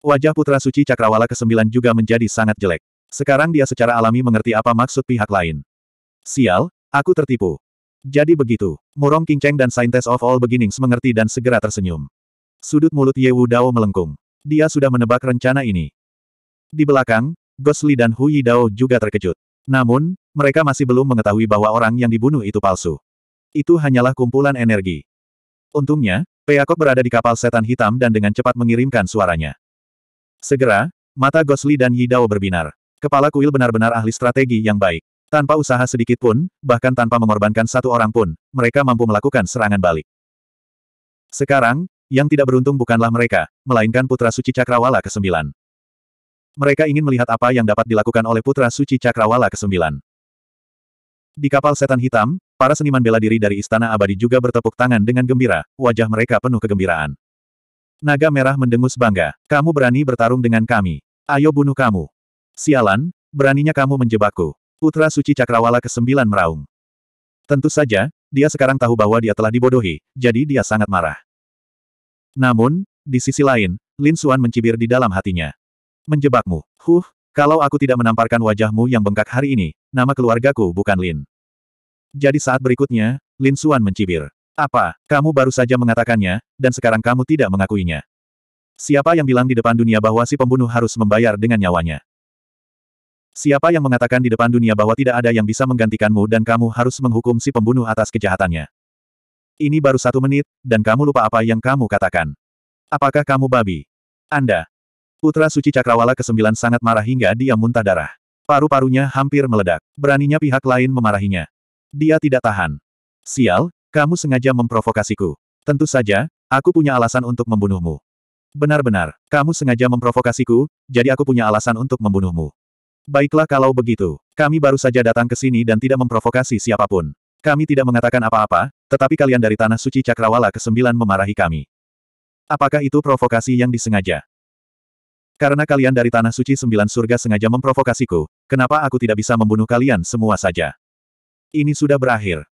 Wajah Putra Suci Cakrawala ke-9 juga menjadi sangat jelek. Sekarang dia secara alami mengerti apa maksud pihak lain. Sial, aku tertipu. Jadi begitu, Murong Cheng dan Saintes of All Beginnings mengerti dan segera tersenyum. Sudut mulut Ye Wu Dao melengkung. Dia sudah menebak rencana ini. Di belakang, Gosli dan Hu Dao juga terkejut. Namun, mereka masih belum mengetahui bahwa orang yang dibunuh itu palsu. Itu hanyalah kumpulan energi. Untungnya, Peacock berada di kapal setan hitam dan dengan cepat mengirimkan suaranya. Segera, mata Gosli dan Yidao berbinar. Kepala kuil benar-benar ahli strategi yang baik. Tanpa usaha sedikit pun, bahkan tanpa mengorbankan satu orang pun, mereka mampu melakukan serangan balik. Sekarang, yang tidak beruntung bukanlah mereka, melainkan Putra Suci Cakrawala ke-9. Mereka ingin melihat apa yang dapat dilakukan oleh Putra Suci Cakrawala ke-9. Di kapal setan hitam, para seniman bela diri dari Istana Abadi juga bertepuk tangan dengan gembira, wajah mereka penuh kegembiraan. Naga merah mendengus bangga. Kamu berani bertarung dengan kami. Ayo bunuh kamu. Sialan, beraninya kamu menjebakku. Putra Suci Cakrawala ke-9 meraung. Tentu saja, dia sekarang tahu bahwa dia telah dibodohi, jadi dia sangat marah. Namun, di sisi lain, Lin Suan mencibir di dalam hatinya. Menjebakmu. Huh, kalau aku tidak menamparkan wajahmu yang bengkak hari ini, nama keluargaku bukan Lin. Jadi saat berikutnya, Lin Suan mencibir. Apa, kamu baru saja mengatakannya, dan sekarang kamu tidak mengakuinya. Siapa yang bilang di depan dunia bahwa si pembunuh harus membayar dengan nyawanya? Siapa yang mengatakan di depan dunia bahwa tidak ada yang bisa menggantikanmu dan kamu harus menghukum si pembunuh atas kejahatannya? Ini baru satu menit, dan kamu lupa apa yang kamu katakan. Apakah kamu babi? Anda. Putra Suci Cakrawala ke-9 sangat marah hingga dia muntah darah. Paru-parunya hampir meledak. Beraninya pihak lain memarahinya. Dia tidak tahan. Sial, kamu sengaja memprovokasiku. Tentu saja, aku punya alasan untuk membunuhmu. Benar-benar, kamu sengaja memprovokasiku, jadi aku punya alasan untuk membunuhmu. Baiklah kalau begitu, kami baru saja datang ke sini dan tidak memprovokasi siapapun. Kami tidak mengatakan apa-apa, tetapi kalian dari Tanah Suci Cakrawala ke-9 memarahi kami. Apakah itu provokasi yang disengaja? Karena kalian dari Tanah Suci Sembilan Surga sengaja memprovokasiku, kenapa aku tidak bisa membunuh kalian semua saja? Ini sudah berakhir.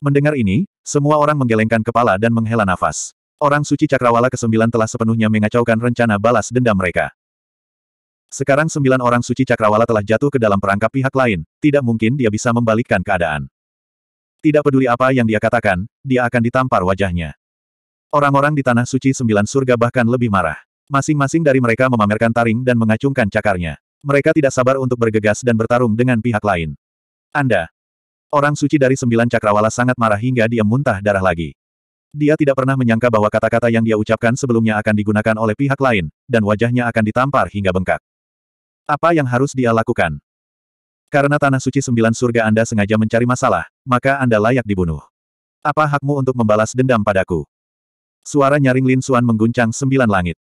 Mendengar ini, semua orang menggelengkan kepala dan menghela nafas. Orang suci cakrawala kesembilan telah sepenuhnya mengacaukan rencana balas dendam mereka. Sekarang sembilan orang suci cakrawala telah jatuh ke dalam perangkap pihak lain, tidak mungkin dia bisa membalikkan keadaan. Tidak peduli apa yang dia katakan, dia akan ditampar wajahnya. Orang-orang di Tanah Suci Sembilan Surga bahkan lebih marah. Masing-masing dari mereka memamerkan taring dan mengacungkan cakarnya. Mereka tidak sabar untuk bergegas dan bertarung dengan pihak lain. Anda, Orang suci dari sembilan cakrawala sangat marah hingga dia muntah darah lagi. Dia tidak pernah menyangka bahwa kata-kata yang dia ucapkan sebelumnya akan digunakan oleh pihak lain, dan wajahnya akan ditampar hingga bengkak. Apa yang harus dia lakukan? Karena tanah suci sembilan surga Anda sengaja mencari masalah, maka Anda layak dibunuh. Apa hakmu untuk membalas dendam padaku? Suara nyaring Lin Suan mengguncang sembilan langit.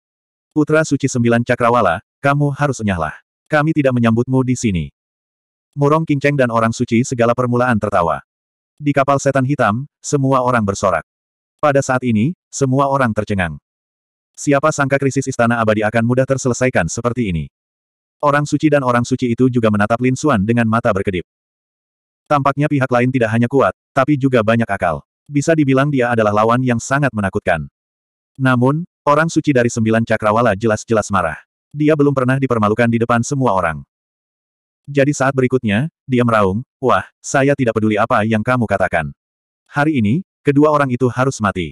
Putra suci sembilan cakrawala, kamu harus enyahlah. Kami tidak menyambutmu di sini. Murong Kinceng dan orang suci segala permulaan tertawa. Di kapal setan hitam, semua orang bersorak. Pada saat ini, semua orang tercengang. Siapa sangka krisis istana abadi akan mudah terselesaikan seperti ini. Orang suci dan orang suci itu juga menatap Lin Xuan dengan mata berkedip. Tampaknya pihak lain tidak hanya kuat, tapi juga banyak akal. Bisa dibilang dia adalah lawan yang sangat menakutkan. Namun, orang suci dari sembilan cakrawala jelas-jelas marah. Dia belum pernah dipermalukan di depan semua orang. Jadi saat berikutnya, dia meraung, wah, saya tidak peduli apa yang kamu katakan. Hari ini, kedua orang itu harus mati.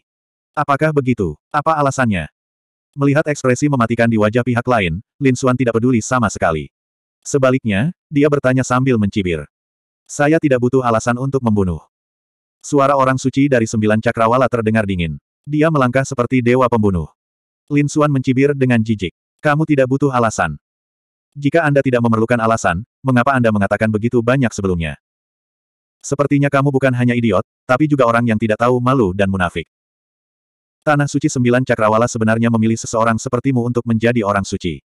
Apakah begitu? Apa alasannya? Melihat ekspresi mematikan di wajah pihak lain, Lin Xuan tidak peduli sama sekali. Sebaliknya, dia bertanya sambil mencibir. Saya tidak butuh alasan untuk membunuh. Suara orang suci dari sembilan cakrawala terdengar dingin. Dia melangkah seperti dewa pembunuh. Lin Xuan mencibir dengan jijik. Kamu tidak butuh alasan. Jika Anda tidak memerlukan alasan, mengapa Anda mengatakan begitu banyak sebelumnya? Sepertinya kamu bukan hanya idiot, tapi juga orang yang tidak tahu malu dan munafik. Tanah suci sembilan cakrawala sebenarnya memilih seseorang sepertimu untuk menjadi orang suci.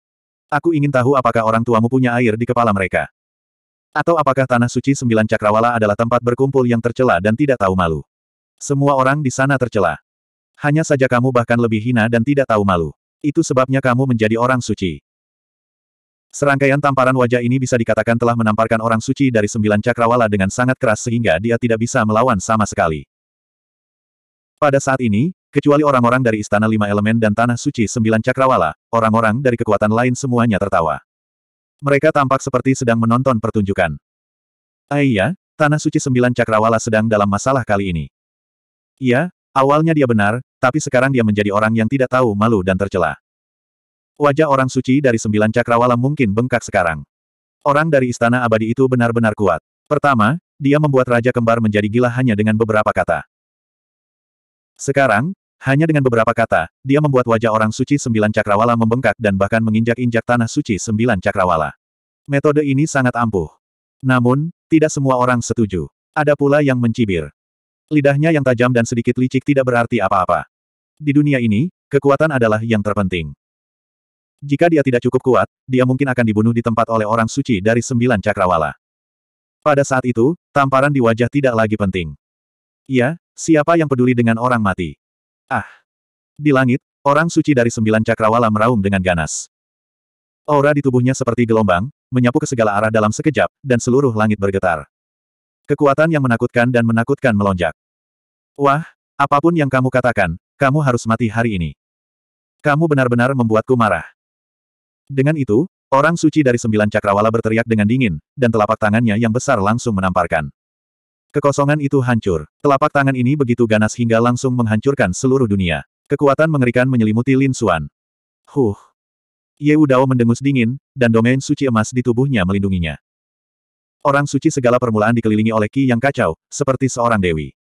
Aku ingin tahu apakah orang tuamu punya air di kepala mereka. Atau apakah tanah suci sembilan cakrawala adalah tempat berkumpul yang tercela dan tidak tahu malu. Semua orang di sana tercela. Hanya saja kamu bahkan lebih hina dan tidak tahu malu. Itu sebabnya kamu menjadi orang suci. Serangkaian tamparan wajah ini bisa dikatakan telah menamparkan orang suci dari sembilan cakrawala dengan sangat keras sehingga dia tidak bisa melawan sama sekali. Pada saat ini, kecuali orang-orang dari Istana Lima Elemen dan Tanah Suci Sembilan Cakrawala, orang-orang dari kekuatan lain semuanya tertawa. Mereka tampak seperti sedang menonton pertunjukan. Aiya, ah Tanah Suci Sembilan Cakrawala sedang dalam masalah kali ini. Iya, awalnya dia benar, tapi sekarang dia menjadi orang yang tidak tahu malu dan tercela. Wajah orang suci dari sembilan cakrawala mungkin bengkak sekarang. Orang dari istana abadi itu benar-benar kuat. Pertama, dia membuat Raja Kembar menjadi gila hanya dengan beberapa kata. Sekarang, hanya dengan beberapa kata, dia membuat wajah orang suci sembilan cakrawala membengkak dan bahkan menginjak-injak tanah suci sembilan cakrawala. Metode ini sangat ampuh. Namun, tidak semua orang setuju. Ada pula yang mencibir. Lidahnya yang tajam dan sedikit licik tidak berarti apa-apa. Di dunia ini, kekuatan adalah yang terpenting. Jika dia tidak cukup kuat, dia mungkin akan dibunuh di tempat oleh orang suci dari sembilan cakrawala. Pada saat itu, tamparan di wajah tidak lagi penting. Iya, siapa yang peduli dengan orang mati? Ah! Di langit, orang suci dari sembilan cakrawala meraung dengan ganas. Aura di tubuhnya seperti gelombang, menyapu ke segala arah dalam sekejap, dan seluruh langit bergetar. Kekuatan yang menakutkan dan menakutkan melonjak. Wah, apapun yang kamu katakan, kamu harus mati hari ini. Kamu benar-benar membuatku marah. Dengan itu, orang suci dari sembilan cakrawala berteriak dengan dingin, dan telapak tangannya yang besar langsung menamparkan. Kekosongan itu hancur. Telapak tangan ini begitu ganas hingga langsung menghancurkan seluruh dunia. Kekuatan mengerikan menyelimuti Lin Xuan. Huh. Ye Udao mendengus dingin, dan domain suci emas di tubuhnya melindunginya. Orang suci segala permulaan dikelilingi oleh ki yang kacau, seperti seorang dewi.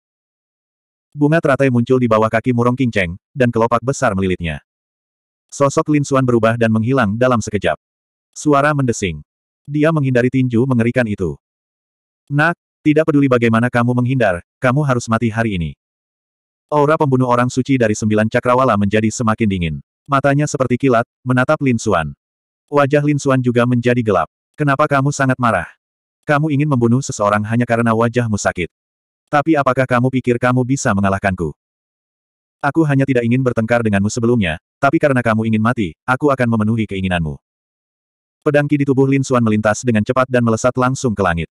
Bunga teratai muncul di bawah kaki murung kinceng, dan kelopak besar melilitnya. Sosok Lin Suan berubah dan menghilang dalam sekejap. Suara mendesing. Dia menghindari tinju mengerikan itu. Nak, tidak peduli bagaimana kamu menghindar, kamu harus mati hari ini. Aura pembunuh orang suci dari sembilan cakrawala menjadi semakin dingin. Matanya seperti kilat, menatap Lin Suan. Wajah Lin Suan juga menjadi gelap. Kenapa kamu sangat marah? Kamu ingin membunuh seseorang hanya karena wajahmu sakit. Tapi apakah kamu pikir kamu bisa mengalahkanku? Aku hanya tidak ingin bertengkar denganmu sebelumnya, tapi karena kamu ingin mati, aku akan memenuhi keinginanmu. Pedangki di tubuh Lin Xuan melintas dengan cepat dan melesat langsung ke langit.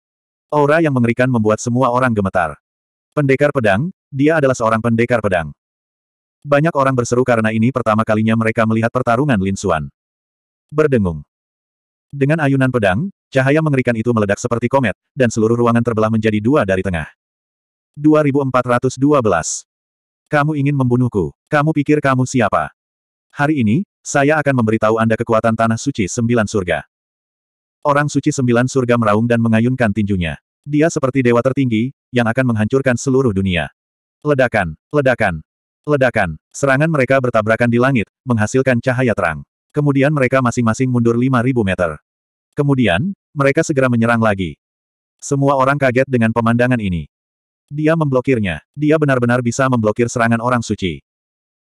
Aura yang mengerikan membuat semua orang gemetar. Pendekar pedang, dia adalah seorang pendekar pedang. Banyak orang berseru karena ini pertama kalinya mereka melihat pertarungan Lin Xuan. Berdengung. Dengan ayunan pedang, cahaya mengerikan itu meledak seperti komet, dan seluruh ruangan terbelah menjadi dua dari tengah. 2412 kamu ingin membunuhku. Kamu pikir kamu siapa? Hari ini, saya akan memberitahu Anda kekuatan Tanah Suci Sembilan Surga. Orang Suci Sembilan Surga meraung dan mengayunkan tinjunya. Dia seperti dewa tertinggi, yang akan menghancurkan seluruh dunia. Ledakan, ledakan, ledakan. Serangan mereka bertabrakan di langit, menghasilkan cahaya terang. Kemudian mereka masing-masing mundur 5.000 meter. Kemudian, mereka segera menyerang lagi. Semua orang kaget dengan pemandangan ini. Dia memblokirnya. Dia benar-benar bisa memblokir serangan orang suci.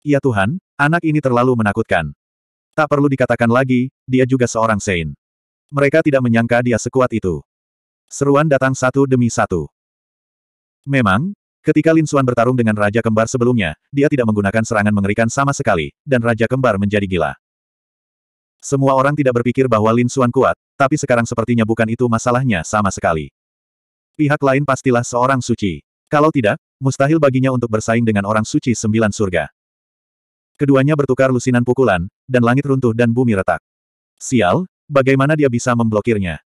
Ya Tuhan, anak ini terlalu menakutkan. Tak perlu dikatakan lagi, dia juga seorang Sein. Mereka tidak menyangka dia sekuat itu. Seruan datang satu demi satu. Memang, Ketika Lin Suan bertarung dengan Raja Kembar sebelumnya, dia tidak menggunakan serangan mengerikan sama sekali, dan Raja Kembar menjadi gila. Semua orang tidak berpikir bahwa Lin Suan kuat, tapi sekarang sepertinya bukan itu masalahnya sama sekali. Pihak lain pastilah seorang suci. Kalau tidak, mustahil baginya untuk bersaing dengan orang suci sembilan surga. Keduanya bertukar lusinan pukulan, dan langit runtuh dan bumi retak. Sial, bagaimana dia bisa memblokirnya?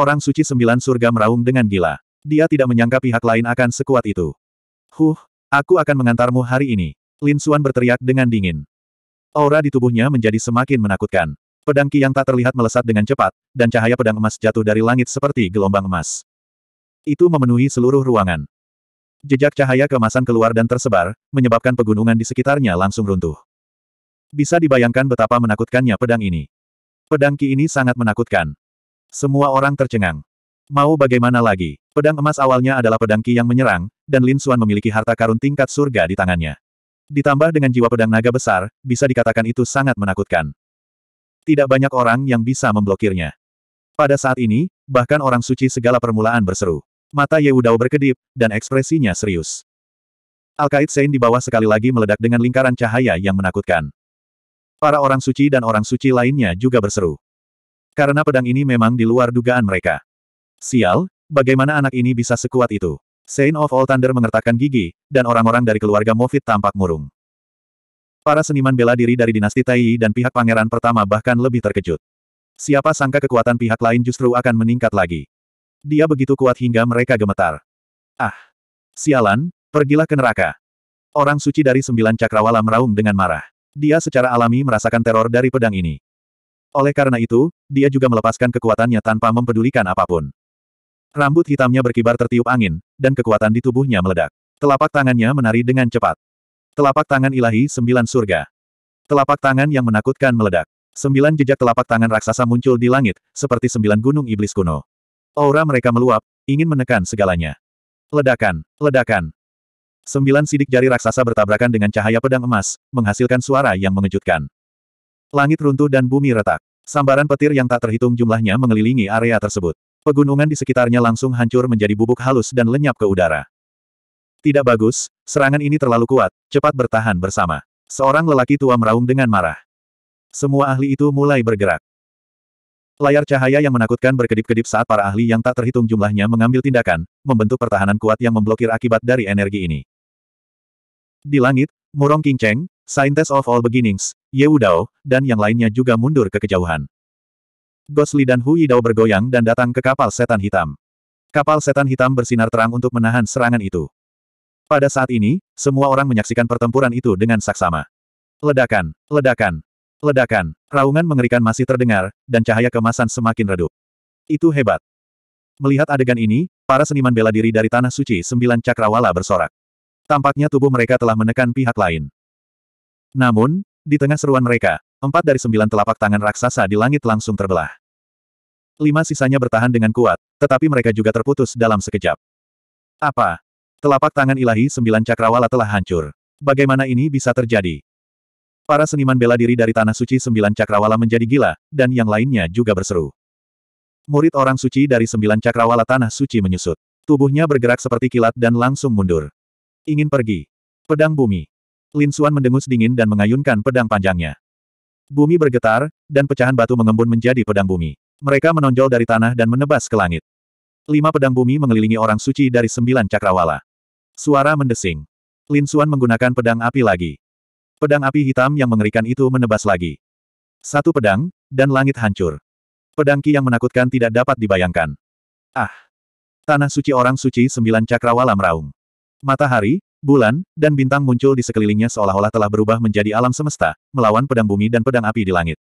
Orang suci sembilan surga meraung dengan gila. Dia tidak menyangka pihak lain akan sekuat itu. Huh, aku akan mengantarmu hari ini. Lin Suan berteriak dengan dingin. Aura di tubuhnya menjadi semakin menakutkan. Pedang Ki yang tak terlihat melesat dengan cepat, dan cahaya pedang emas jatuh dari langit seperti gelombang emas. Itu memenuhi seluruh ruangan. Jejak cahaya kemasan keluar dan tersebar, menyebabkan pegunungan di sekitarnya langsung runtuh. Bisa dibayangkan betapa menakutkannya pedang ini. Pedang Ki ini sangat menakutkan. Semua orang tercengang. Mau bagaimana lagi? Pedang emas awalnya adalah pedang Ki yang menyerang, dan Lin Xuan memiliki harta karun tingkat surga di tangannya. Ditambah dengan jiwa pedang naga besar, bisa dikatakan itu sangat menakutkan. Tidak banyak orang yang bisa memblokirnya. Pada saat ini, bahkan orang suci segala permulaan berseru. Mata Yehudao berkedip, dan ekspresinya serius. Alkait Sein di bawah sekali lagi meledak dengan lingkaran cahaya yang menakutkan. Para orang suci dan orang suci lainnya juga berseru. Karena pedang ini memang di luar dugaan mereka. Sial, bagaimana anak ini bisa sekuat itu? Sein of All Thunder mengertakkan gigi, dan orang-orang dari keluarga Mofit tampak murung. Para seniman bela diri dari dinasti Taiyi dan pihak pangeran pertama bahkan lebih terkejut. Siapa sangka kekuatan pihak lain justru akan meningkat lagi. Dia begitu kuat hingga mereka gemetar. Ah! Sialan, pergilah ke neraka. Orang suci dari sembilan cakrawala meraung dengan marah. Dia secara alami merasakan teror dari pedang ini. Oleh karena itu, dia juga melepaskan kekuatannya tanpa mempedulikan apapun. Rambut hitamnya berkibar tertiup angin, dan kekuatan di tubuhnya meledak. Telapak tangannya menari dengan cepat. Telapak tangan ilahi sembilan surga. Telapak tangan yang menakutkan meledak. Sembilan jejak telapak tangan raksasa muncul di langit, seperti sembilan gunung iblis kuno. Aura mereka meluap, ingin menekan segalanya. Ledakan, ledakan. Sembilan sidik jari raksasa bertabrakan dengan cahaya pedang emas, menghasilkan suara yang mengejutkan. Langit runtuh dan bumi retak. Sambaran petir yang tak terhitung jumlahnya mengelilingi area tersebut. Pegunungan di sekitarnya langsung hancur menjadi bubuk halus dan lenyap ke udara. Tidak bagus, serangan ini terlalu kuat, cepat bertahan bersama. Seorang lelaki tua meraung dengan marah. Semua ahli itu mulai bergerak. Layar cahaya yang menakutkan berkedip-kedip saat para ahli yang tak terhitung jumlahnya mengambil tindakan, membentuk pertahanan kuat yang memblokir akibat dari energi ini. Di langit, Murong King Cheng, Scientist of All Beginnings, Ye Dao, dan yang lainnya juga mundur ke kejauhan. Gosli dan Hu Yidao bergoyang dan datang ke kapal setan hitam. Kapal setan hitam bersinar terang untuk menahan serangan itu. Pada saat ini, semua orang menyaksikan pertempuran itu dengan saksama. Ledakan, ledakan, Ledakan, raungan mengerikan masih terdengar, dan cahaya kemasan semakin redup. Itu hebat. Melihat adegan ini, para seniman bela diri dari Tanah Suci Sembilan Cakrawala bersorak. Tampaknya tubuh mereka telah menekan pihak lain. Namun, di tengah seruan mereka, empat dari sembilan telapak tangan raksasa di langit langsung terbelah. Lima sisanya bertahan dengan kuat, tetapi mereka juga terputus dalam sekejap. Apa? Telapak tangan ilahi sembilan cakrawala telah hancur. Bagaimana ini bisa terjadi? Para seniman bela diri dari Tanah Suci Sembilan Cakrawala menjadi gila, dan yang lainnya juga berseru. Murid orang suci dari Sembilan Cakrawala Tanah Suci menyusut. Tubuhnya bergerak seperti kilat dan langsung mundur. Ingin pergi. Pedang bumi. Lin Suan mendengus dingin dan mengayunkan pedang panjangnya. Bumi bergetar, dan pecahan batu mengembun menjadi pedang bumi. Mereka menonjol dari tanah dan menebas ke langit. Lima pedang bumi mengelilingi orang suci dari sembilan cakrawala. Suara mendesing. Lin Suan menggunakan pedang api lagi. Pedang api hitam yang mengerikan itu menebas lagi. Satu pedang, dan langit hancur. Pedang ki yang menakutkan tidak dapat dibayangkan. Ah! Tanah suci orang suci sembilan cakrawala meraung. Matahari, bulan, dan bintang muncul di sekelilingnya seolah-olah telah berubah menjadi alam semesta, melawan pedang bumi dan pedang api di langit.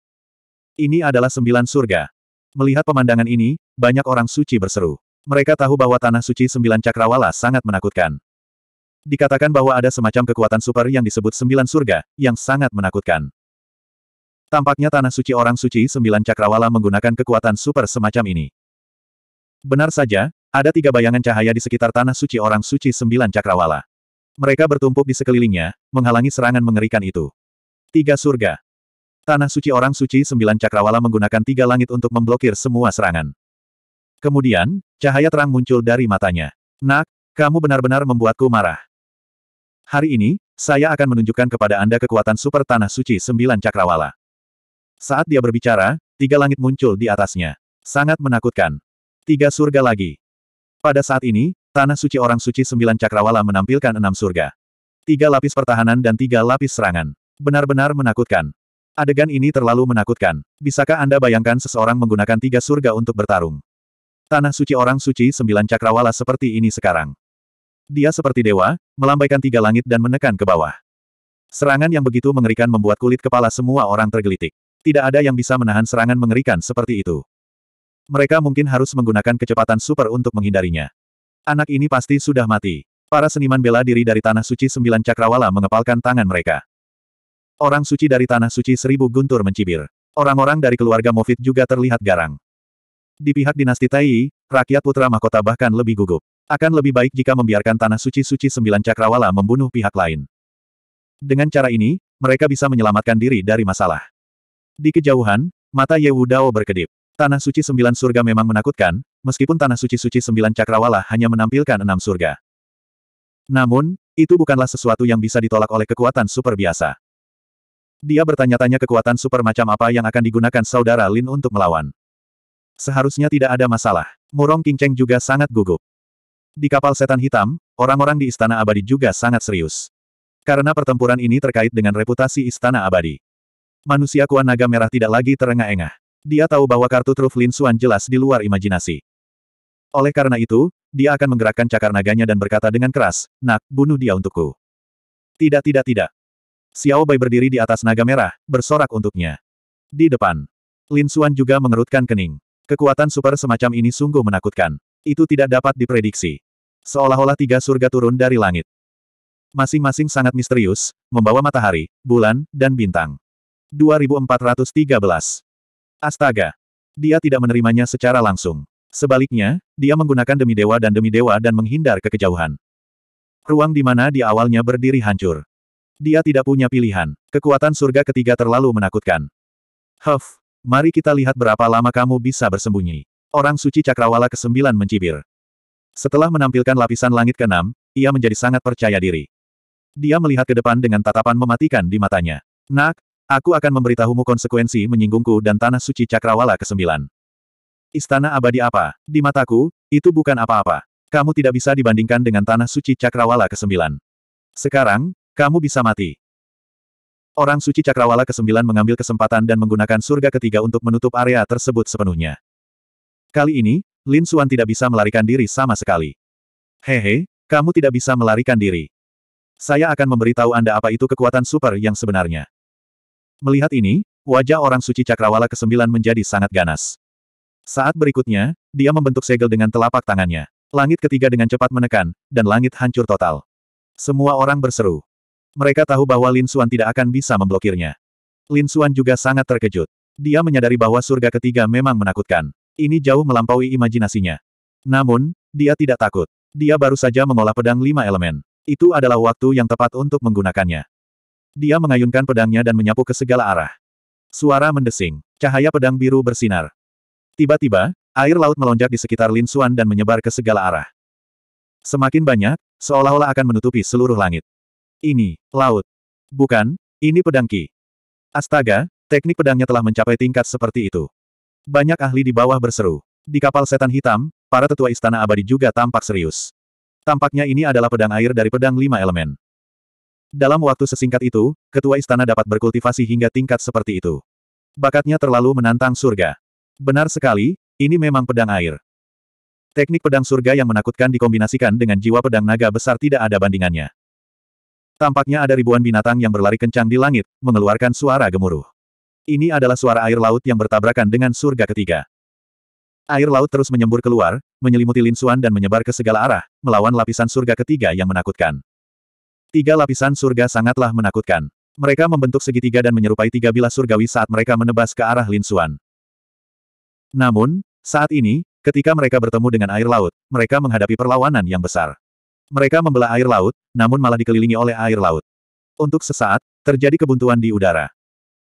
Ini adalah sembilan surga. Melihat pemandangan ini, banyak orang suci berseru. Mereka tahu bahwa tanah suci sembilan cakrawala sangat menakutkan. Dikatakan bahwa ada semacam kekuatan super yang disebut sembilan surga, yang sangat menakutkan. Tampaknya tanah suci orang suci sembilan cakrawala menggunakan kekuatan super semacam ini. Benar saja, ada tiga bayangan cahaya di sekitar tanah suci orang suci sembilan cakrawala. Mereka bertumpuk di sekelilingnya, menghalangi serangan mengerikan itu. Tiga surga. Tanah suci orang suci sembilan cakrawala menggunakan tiga langit untuk memblokir semua serangan. Kemudian, cahaya terang muncul dari matanya. Nak, kamu benar-benar membuatku marah. Hari ini, saya akan menunjukkan kepada Anda kekuatan super tanah suci sembilan cakrawala. Saat dia berbicara, tiga langit muncul di atasnya. Sangat menakutkan. Tiga surga lagi. Pada saat ini, tanah suci orang suci sembilan cakrawala menampilkan enam surga. Tiga lapis pertahanan dan tiga lapis serangan. Benar-benar menakutkan. Adegan ini terlalu menakutkan. Bisakah Anda bayangkan seseorang menggunakan tiga surga untuk bertarung? Tanah suci orang suci sembilan cakrawala seperti ini sekarang. Dia seperti dewa, melambaikan tiga langit dan menekan ke bawah. Serangan yang begitu mengerikan membuat kulit kepala semua orang tergelitik. Tidak ada yang bisa menahan serangan mengerikan seperti itu. Mereka mungkin harus menggunakan kecepatan super untuk menghindarinya. Anak ini pasti sudah mati. Para seniman bela diri dari Tanah Suci Sembilan Cakrawala mengepalkan tangan mereka. Orang suci dari Tanah Suci Seribu Guntur mencibir. Orang-orang dari keluarga Mofit juga terlihat garang. Di pihak dinasti Tai, rakyat putra mahkota bahkan lebih gugup. Akan lebih baik jika membiarkan tanah suci-suci sembilan cakrawala membunuh pihak lain. Dengan cara ini, mereka bisa menyelamatkan diri dari masalah. Di kejauhan, mata Yewu Dao berkedip. Tanah suci sembilan surga memang menakutkan, meskipun tanah suci-suci sembilan cakrawala hanya menampilkan enam surga. Namun, itu bukanlah sesuatu yang bisa ditolak oleh kekuatan super biasa. Dia bertanya-tanya kekuatan super macam apa yang akan digunakan saudara Lin untuk melawan. Seharusnya tidak ada masalah. Murong Kingceng juga sangat gugup. Di kapal setan hitam, orang-orang di Istana Abadi juga sangat serius. Karena pertempuran ini terkait dengan reputasi Istana Abadi. Manusia kuan naga merah tidak lagi terengah-engah. Dia tahu bahwa kartu truf Lin Xuan jelas di luar imajinasi. Oleh karena itu, dia akan menggerakkan cakar naganya dan berkata dengan keras, Nak, bunuh dia untukku. Tidak tidak tidak. Xiao Bai berdiri di atas naga merah, bersorak untuknya. Di depan. Lin Suan juga mengerutkan kening. Kekuatan super semacam ini sungguh menakutkan. Itu tidak dapat diprediksi. Seolah-olah tiga surga turun dari langit. Masing-masing sangat misterius, membawa matahari, bulan, dan bintang. 2413. Astaga. Dia tidak menerimanya secara langsung. Sebaliknya, dia menggunakan demi dewa dan demi dewa dan menghindar ke kejauhan. Ruang di mana di awalnya berdiri hancur. Dia tidak punya pilihan. Kekuatan surga ketiga terlalu menakutkan. Huff, Mari kita lihat berapa lama kamu bisa bersembunyi. Orang suci Cakrawala ke-9 mencibir. Setelah menampilkan lapisan langit ke-6, ia menjadi sangat percaya diri. Dia melihat ke depan dengan tatapan mematikan di matanya. Nak, aku akan memberitahumu konsekuensi menyinggungku dan tanah suci Cakrawala ke-9. Istana abadi apa? Di mataku, itu bukan apa-apa. Kamu tidak bisa dibandingkan dengan tanah suci Cakrawala ke-9. Sekarang, kamu bisa mati. Orang suci Cakrawala ke-9 mengambil kesempatan dan menggunakan surga ketiga untuk menutup area tersebut sepenuhnya. Kali ini, Lin Xuan tidak bisa melarikan diri sama sekali. Hehe, kamu tidak bisa melarikan diri. Saya akan memberitahu Anda apa itu kekuatan super yang sebenarnya. Melihat ini, wajah orang suci Cakrawala ke-9 menjadi sangat ganas. Saat berikutnya, dia membentuk segel dengan telapak tangannya. Langit ketiga dengan cepat menekan, dan langit hancur total. Semua orang berseru. Mereka tahu bahwa Lin Suan tidak akan bisa memblokirnya. Lin Suan juga sangat terkejut. Dia menyadari bahwa surga ketiga memang menakutkan. Ini jauh melampaui imajinasinya. Namun, dia tidak takut. Dia baru saja mengolah pedang lima elemen. Itu adalah waktu yang tepat untuk menggunakannya. Dia mengayunkan pedangnya dan menyapu ke segala arah. Suara mendesing. Cahaya pedang biru bersinar. Tiba-tiba, air laut melonjak di sekitar Lin Suan dan menyebar ke segala arah. Semakin banyak, seolah-olah akan menutupi seluruh langit. Ini, laut. Bukan, ini pedang Ki. Astaga, teknik pedangnya telah mencapai tingkat seperti itu. Banyak ahli di bawah berseru. Di kapal setan hitam, para tetua istana abadi juga tampak serius. Tampaknya ini adalah pedang air dari pedang lima elemen. Dalam waktu sesingkat itu, ketua istana dapat berkultivasi hingga tingkat seperti itu. Bakatnya terlalu menantang surga. Benar sekali, ini memang pedang air. Teknik pedang surga yang menakutkan dikombinasikan dengan jiwa pedang naga besar tidak ada bandingannya. Tampaknya ada ribuan binatang yang berlari kencang di langit, mengeluarkan suara gemuruh. Ini adalah suara air laut yang bertabrakan dengan surga ketiga. Air laut terus menyembur keluar, menyelimuti Linsuan dan menyebar ke segala arah, melawan lapisan surga ketiga yang menakutkan. Tiga lapisan surga sangatlah menakutkan. Mereka membentuk segitiga dan menyerupai tiga bilah surgawi saat mereka menebas ke arah Linsuan. Namun, saat ini, ketika mereka bertemu dengan air laut, mereka menghadapi perlawanan yang besar. Mereka membelah air laut, namun malah dikelilingi oleh air laut. Untuk sesaat, terjadi kebuntuan di udara.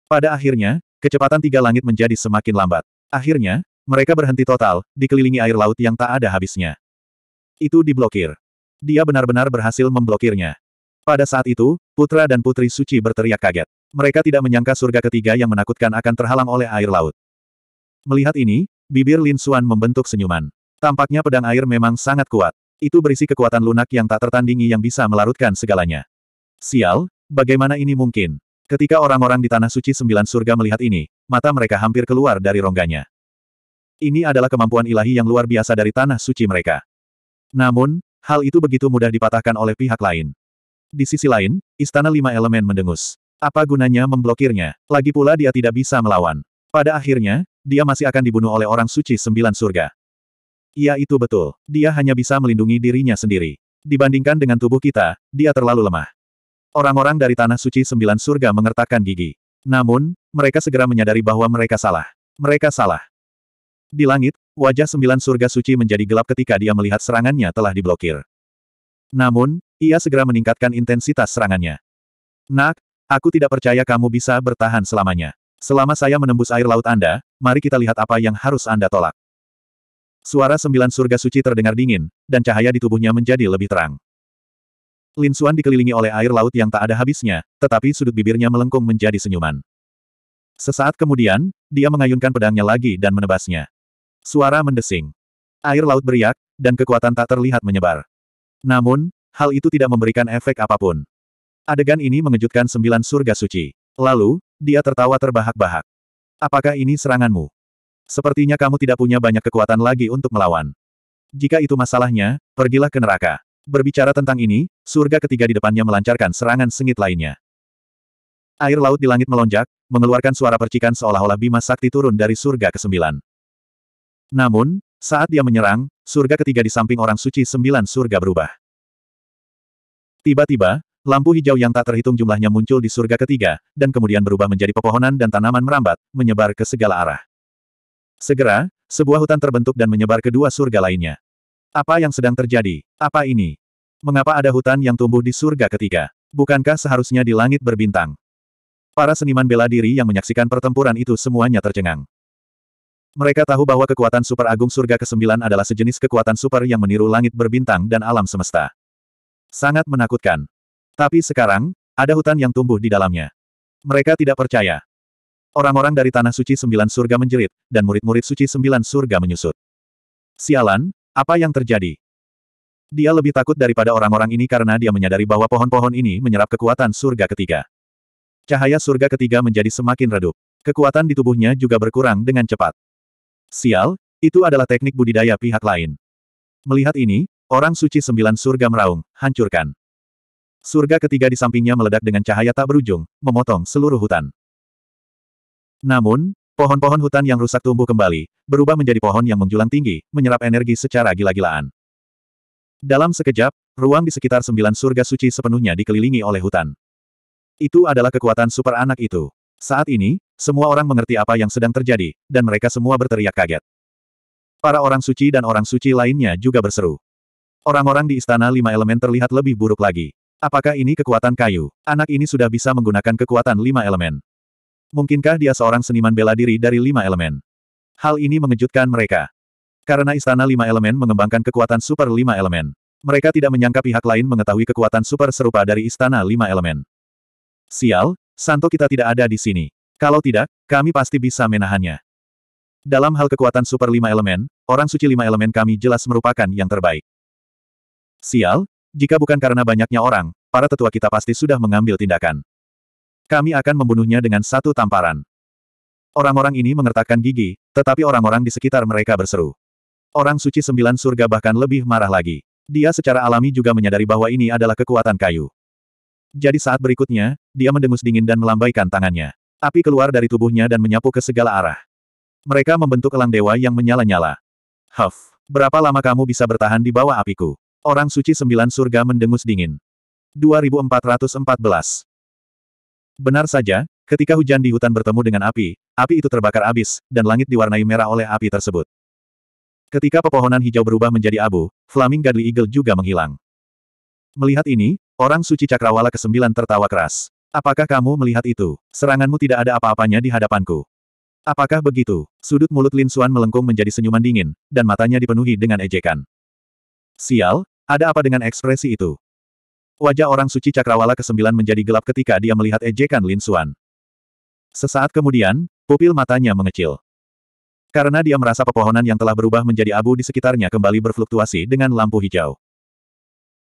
Pada akhirnya, kecepatan tiga langit menjadi semakin lambat. Akhirnya, mereka berhenti total, dikelilingi air laut yang tak ada habisnya. Itu diblokir. Dia benar-benar berhasil memblokirnya. Pada saat itu, putra dan putri suci berteriak kaget. Mereka tidak menyangka surga ketiga yang menakutkan akan terhalang oleh air laut. Melihat ini, bibir Lin Xuan membentuk senyuman. Tampaknya pedang air memang sangat kuat. Itu berisi kekuatan lunak yang tak tertandingi yang bisa melarutkan segalanya. Sial, bagaimana ini mungkin? Ketika orang-orang di Tanah Suci Sembilan Surga melihat ini, mata mereka hampir keluar dari rongganya. Ini adalah kemampuan ilahi yang luar biasa dari Tanah Suci mereka. Namun, hal itu begitu mudah dipatahkan oleh pihak lain. Di sisi lain, Istana Lima Elemen mendengus. Apa gunanya memblokirnya? Lagi pula dia tidak bisa melawan. Pada akhirnya, dia masih akan dibunuh oleh orang suci sembilan surga. Iya itu betul, dia hanya bisa melindungi dirinya sendiri. Dibandingkan dengan tubuh kita, dia terlalu lemah. Orang-orang dari Tanah Suci Sembilan Surga mengertakkan gigi. Namun, mereka segera menyadari bahwa mereka salah. Mereka salah. Di langit, wajah Sembilan Surga Suci menjadi gelap ketika dia melihat serangannya telah diblokir. Namun, ia segera meningkatkan intensitas serangannya. Nak, aku tidak percaya kamu bisa bertahan selamanya. Selama saya menembus air laut Anda, mari kita lihat apa yang harus Anda tolak. Suara sembilan surga suci terdengar dingin, dan cahaya di tubuhnya menjadi lebih terang. Lin Suan dikelilingi oleh air laut yang tak ada habisnya, tetapi sudut bibirnya melengkung menjadi senyuman. Sesaat kemudian, dia mengayunkan pedangnya lagi dan menebasnya. Suara mendesing. Air laut beriak, dan kekuatan tak terlihat menyebar. Namun, hal itu tidak memberikan efek apapun. Adegan ini mengejutkan sembilan surga suci. Lalu, dia tertawa terbahak-bahak. Apakah ini seranganmu? Sepertinya kamu tidak punya banyak kekuatan lagi untuk melawan. Jika itu masalahnya, pergilah ke neraka. Berbicara tentang ini, surga ketiga di depannya melancarkan serangan sengit lainnya. Air laut di langit melonjak, mengeluarkan suara percikan seolah-olah Bima Sakti turun dari surga ke-9. Namun, saat dia menyerang, surga ketiga di samping orang suci sembilan surga berubah. Tiba-tiba, lampu hijau yang tak terhitung jumlahnya muncul di surga ketiga, dan kemudian berubah menjadi pepohonan dan tanaman merambat, menyebar ke segala arah. Segera, sebuah hutan terbentuk dan menyebar ke dua surga lainnya. Apa yang sedang terjadi? Apa ini? Mengapa ada hutan yang tumbuh di surga ketiga? Bukankah seharusnya di langit berbintang? Para seniman bela diri yang menyaksikan pertempuran itu semuanya tercengang. Mereka tahu bahwa kekuatan super agung surga ke-9 adalah sejenis kekuatan super yang meniru langit berbintang dan alam semesta. Sangat menakutkan. Tapi sekarang, ada hutan yang tumbuh di dalamnya. Mereka tidak percaya. Orang-orang dari Tanah Suci Sembilan Surga menjerit, dan murid-murid Suci Sembilan Surga menyusut. Sialan, apa yang terjadi? Dia lebih takut daripada orang-orang ini karena dia menyadari bahwa pohon-pohon ini menyerap kekuatan surga ketiga. Cahaya surga ketiga menjadi semakin redup. Kekuatan di tubuhnya juga berkurang dengan cepat. Sial, itu adalah teknik budidaya pihak lain. Melihat ini, orang suci sembilan surga meraung, hancurkan. Surga ketiga di sampingnya meledak dengan cahaya tak berujung, memotong seluruh hutan. Namun, pohon-pohon hutan yang rusak tumbuh kembali, berubah menjadi pohon yang menjulang tinggi, menyerap energi secara gila-gilaan. Dalam sekejap, ruang di sekitar sembilan surga suci sepenuhnya dikelilingi oleh hutan. Itu adalah kekuatan super anak itu. Saat ini, semua orang mengerti apa yang sedang terjadi, dan mereka semua berteriak kaget. Para orang suci dan orang suci lainnya juga berseru. Orang-orang di istana lima elemen terlihat lebih buruk lagi. Apakah ini kekuatan kayu? Anak ini sudah bisa menggunakan kekuatan lima elemen. Mungkinkah dia seorang seniman bela diri dari lima elemen? Hal ini mengejutkan mereka. Karena Istana Lima Elemen mengembangkan kekuatan super lima elemen. Mereka tidak menyangka pihak lain mengetahui kekuatan super serupa dari Istana Lima Elemen. Sial, Santo kita tidak ada di sini. Kalau tidak, kami pasti bisa menahannya. Dalam hal kekuatan super lima elemen, orang suci lima elemen kami jelas merupakan yang terbaik. Sial, jika bukan karena banyaknya orang, para tetua kita pasti sudah mengambil tindakan. Kami akan membunuhnya dengan satu tamparan. Orang-orang ini mengertakkan gigi, tetapi orang-orang di sekitar mereka berseru. Orang suci sembilan surga bahkan lebih marah lagi. Dia secara alami juga menyadari bahwa ini adalah kekuatan kayu. Jadi saat berikutnya, dia mendengus dingin dan melambaikan tangannya. Api keluar dari tubuhnya dan menyapu ke segala arah. Mereka membentuk elang dewa yang menyala-nyala. Huff, berapa lama kamu bisa bertahan di bawah apiku? Orang suci sembilan surga mendengus dingin. 2414 Benar saja, ketika hujan di hutan bertemu dengan api, api itu terbakar abis, dan langit diwarnai merah oleh api tersebut. Ketika pepohonan hijau berubah menjadi abu, Flaming Godly Eagle juga menghilang. Melihat ini, orang suci cakrawala ke-9 tertawa keras. Apakah kamu melihat itu? Seranganmu tidak ada apa-apanya di hadapanku. Apakah begitu? Sudut mulut Lin Xuan melengkung menjadi senyuman dingin, dan matanya dipenuhi dengan ejekan. Sial, ada apa dengan ekspresi itu? Wajah orang suci cakrawala kesembilan menjadi gelap ketika dia melihat ejekan Lin suan. Sesaat kemudian, pupil matanya mengecil. Karena dia merasa pepohonan yang telah berubah menjadi abu di sekitarnya kembali berfluktuasi dengan lampu hijau.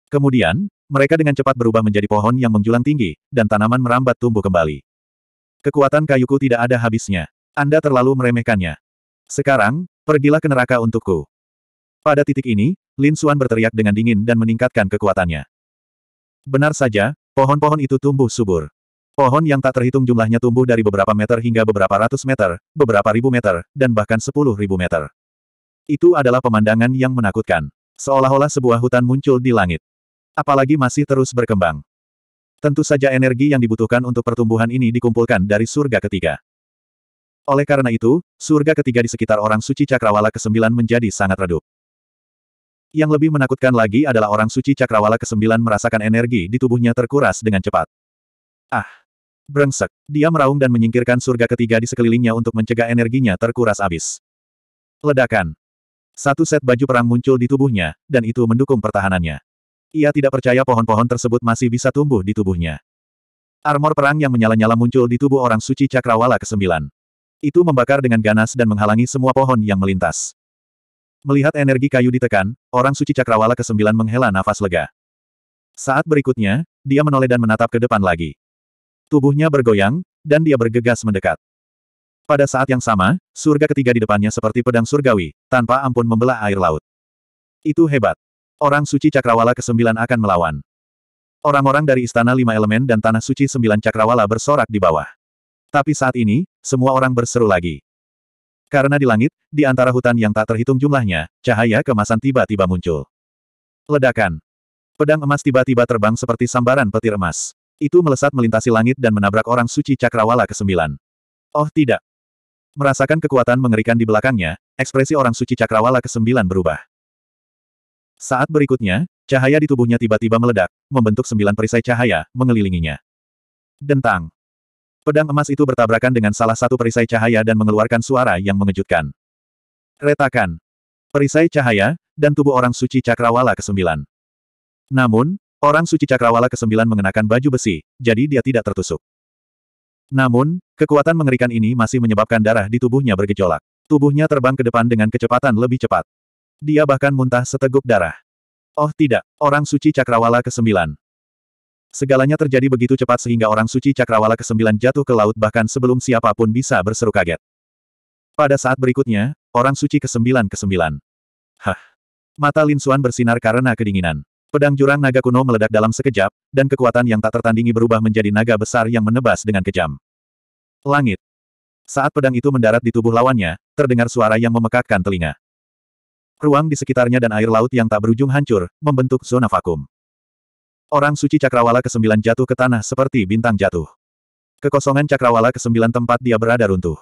Kemudian, mereka dengan cepat berubah menjadi pohon yang menjulang tinggi, dan tanaman merambat tumbuh kembali. Kekuatan kayuku tidak ada habisnya. Anda terlalu meremehkannya. Sekarang, pergilah ke neraka untukku. Pada titik ini, Lin suan berteriak dengan dingin dan meningkatkan kekuatannya. Benar saja, pohon-pohon itu tumbuh subur. Pohon yang tak terhitung jumlahnya tumbuh dari beberapa meter hingga beberapa ratus meter, beberapa ribu meter, dan bahkan sepuluh ribu meter. Itu adalah pemandangan yang menakutkan. Seolah-olah sebuah hutan muncul di langit. Apalagi masih terus berkembang. Tentu saja energi yang dibutuhkan untuk pertumbuhan ini dikumpulkan dari surga ketiga. Oleh karena itu, surga ketiga di sekitar orang suci Cakrawala ke-9 menjadi sangat redup. Yang lebih menakutkan lagi adalah orang suci cakrawala ke-9 merasakan energi di tubuhnya terkuras dengan cepat. Ah! Brengsek! Dia meraung dan menyingkirkan surga ketiga di sekelilingnya untuk mencegah energinya terkuras abis. Ledakan! Satu set baju perang muncul di tubuhnya, dan itu mendukung pertahanannya. Ia tidak percaya pohon-pohon tersebut masih bisa tumbuh di tubuhnya. Armor perang yang menyala-nyala muncul di tubuh orang suci cakrawala ke-9. Itu membakar dengan ganas dan menghalangi semua pohon yang melintas. Melihat energi kayu ditekan, orang suci cakrawala ke-9 menghela nafas lega. Saat berikutnya, dia menoleh dan menatap ke depan lagi. Tubuhnya bergoyang, dan dia bergegas mendekat. Pada saat yang sama, surga ketiga di depannya seperti pedang surgawi, tanpa ampun membelah air laut. Itu hebat. Orang suci cakrawala ke-9 akan melawan. Orang-orang dari Istana Lima Elemen dan Tanah Suci Sembilan Cakrawala bersorak di bawah. Tapi saat ini, semua orang berseru lagi. Karena di langit, di antara hutan yang tak terhitung jumlahnya, cahaya kemasan tiba-tiba muncul. Ledakan. Pedang emas tiba-tiba terbang seperti sambaran petir emas. Itu melesat melintasi langit dan menabrak orang suci Cakrawala ke-9. Oh tidak. Merasakan kekuatan mengerikan di belakangnya, ekspresi orang suci Cakrawala ke-9 berubah. Saat berikutnya, cahaya di tubuhnya tiba-tiba meledak, membentuk sembilan perisai cahaya, mengelilinginya. Dentang. Pedang emas itu bertabrakan dengan salah satu perisai cahaya dan mengeluarkan suara yang mengejutkan. Retakan. Perisai cahaya, dan tubuh orang suci cakrawala ke-9. Namun, orang suci cakrawala ke-9 mengenakan baju besi, jadi dia tidak tertusuk. Namun, kekuatan mengerikan ini masih menyebabkan darah di tubuhnya bergejolak. Tubuhnya terbang ke depan dengan kecepatan lebih cepat. Dia bahkan muntah seteguk darah. Oh tidak, orang suci cakrawala ke-9. Segalanya terjadi begitu cepat sehingga orang suci Cakrawala ke-9 jatuh ke laut bahkan sebelum siapapun bisa berseru kaget. Pada saat berikutnya, orang suci ke-9 ke-9. Hah. Mata Lin Xuan bersinar karena kedinginan. Pedang jurang naga kuno meledak dalam sekejap, dan kekuatan yang tak tertandingi berubah menjadi naga besar yang menebas dengan kejam. Langit. Saat pedang itu mendarat di tubuh lawannya, terdengar suara yang memekakkan telinga. Ruang di sekitarnya dan air laut yang tak berujung hancur, membentuk zona vakum. Orang suci cakrawala ke-9 jatuh ke tanah seperti bintang jatuh. Kekosongan cakrawala ke-9 tempat dia berada runtuh.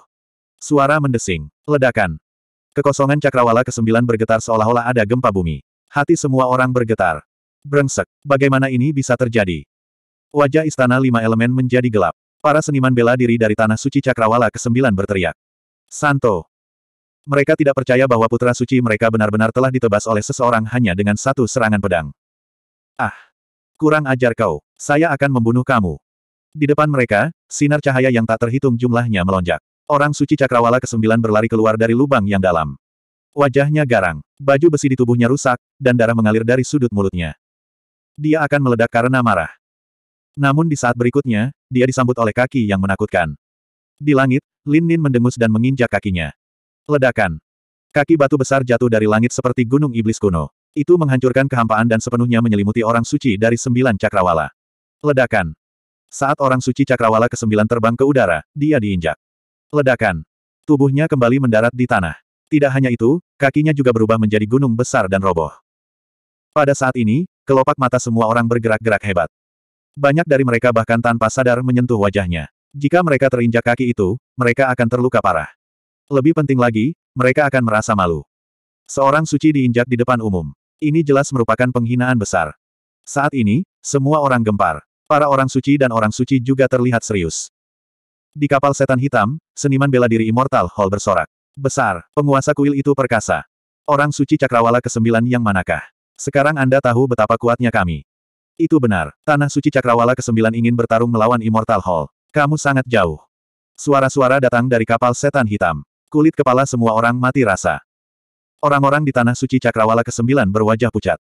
Suara mendesing. Ledakan. Kekosongan cakrawala ke-9 bergetar seolah-olah ada gempa bumi. Hati semua orang bergetar. Brengsek, bagaimana ini bisa terjadi? Wajah istana lima elemen menjadi gelap. Para seniman bela diri dari tanah suci cakrawala ke-9 berteriak. Santo. Mereka tidak percaya bahwa putra suci mereka benar-benar telah ditebas oleh seseorang hanya dengan satu serangan pedang. Ah, Kurang ajar kau. Saya akan membunuh kamu. Di depan mereka, sinar cahaya yang tak terhitung jumlahnya melonjak. Orang suci cakrawala ke kesembilan berlari keluar dari lubang yang dalam. Wajahnya garang, baju besi di tubuhnya rusak, dan darah mengalir dari sudut mulutnya. Dia akan meledak karena marah. Namun di saat berikutnya, dia disambut oleh kaki yang menakutkan. Di langit, Lin Nin mendengus dan menginjak kakinya. Ledakan. Kaki batu besar jatuh dari langit seperti gunung iblis kuno. Itu menghancurkan kehampaan dan sepenuhnya menyelimuti orang suci dari sembilan cakrawala. Ledakan. Saat orang suci cakrawala ke sembilan terbang ke udara, dia diinjak. Ledakan. Tubuhnya kembali mendarat di tanah. Tidak hanya itu, kakinya juga berubah menjadi gunung besar dan roboh. Pada saat ini, kelopak mata semua orang bergerak-gerak hebat. Banyak dari mereka bahkan tanpa sadar menyentuh wajahnya. Jika mereka terinjak kaki itu, mereka akan terluka parah. Lebih penting lagi, mereka akan merasa malu. Seorang suci diinjak di depan umum. Ini jelas merupakan penghinaan besar. Saat ini, semua orang gempar. Para orang suci dan orang suci juga terlihat serius. Di kapal setan hitam, seniman bela diri immortal Hall bersorak. Besar, penguasa kuil itu perkasa. Orang suci cakrawala ke-9 yang manakah? Sekarang Anda tahu betapa kuatnya kami. Itu benar, tanah suci cakrawala ke-9 ingin bertarung melawan Immortal Hall. Kamu sangat jauh. Suara-suara datang dari kapal setan hitam. Kulit kepala semua orang mati rasa. Orang-orang di Tanah Suci Cakrawala ke-9 berwajah pucat.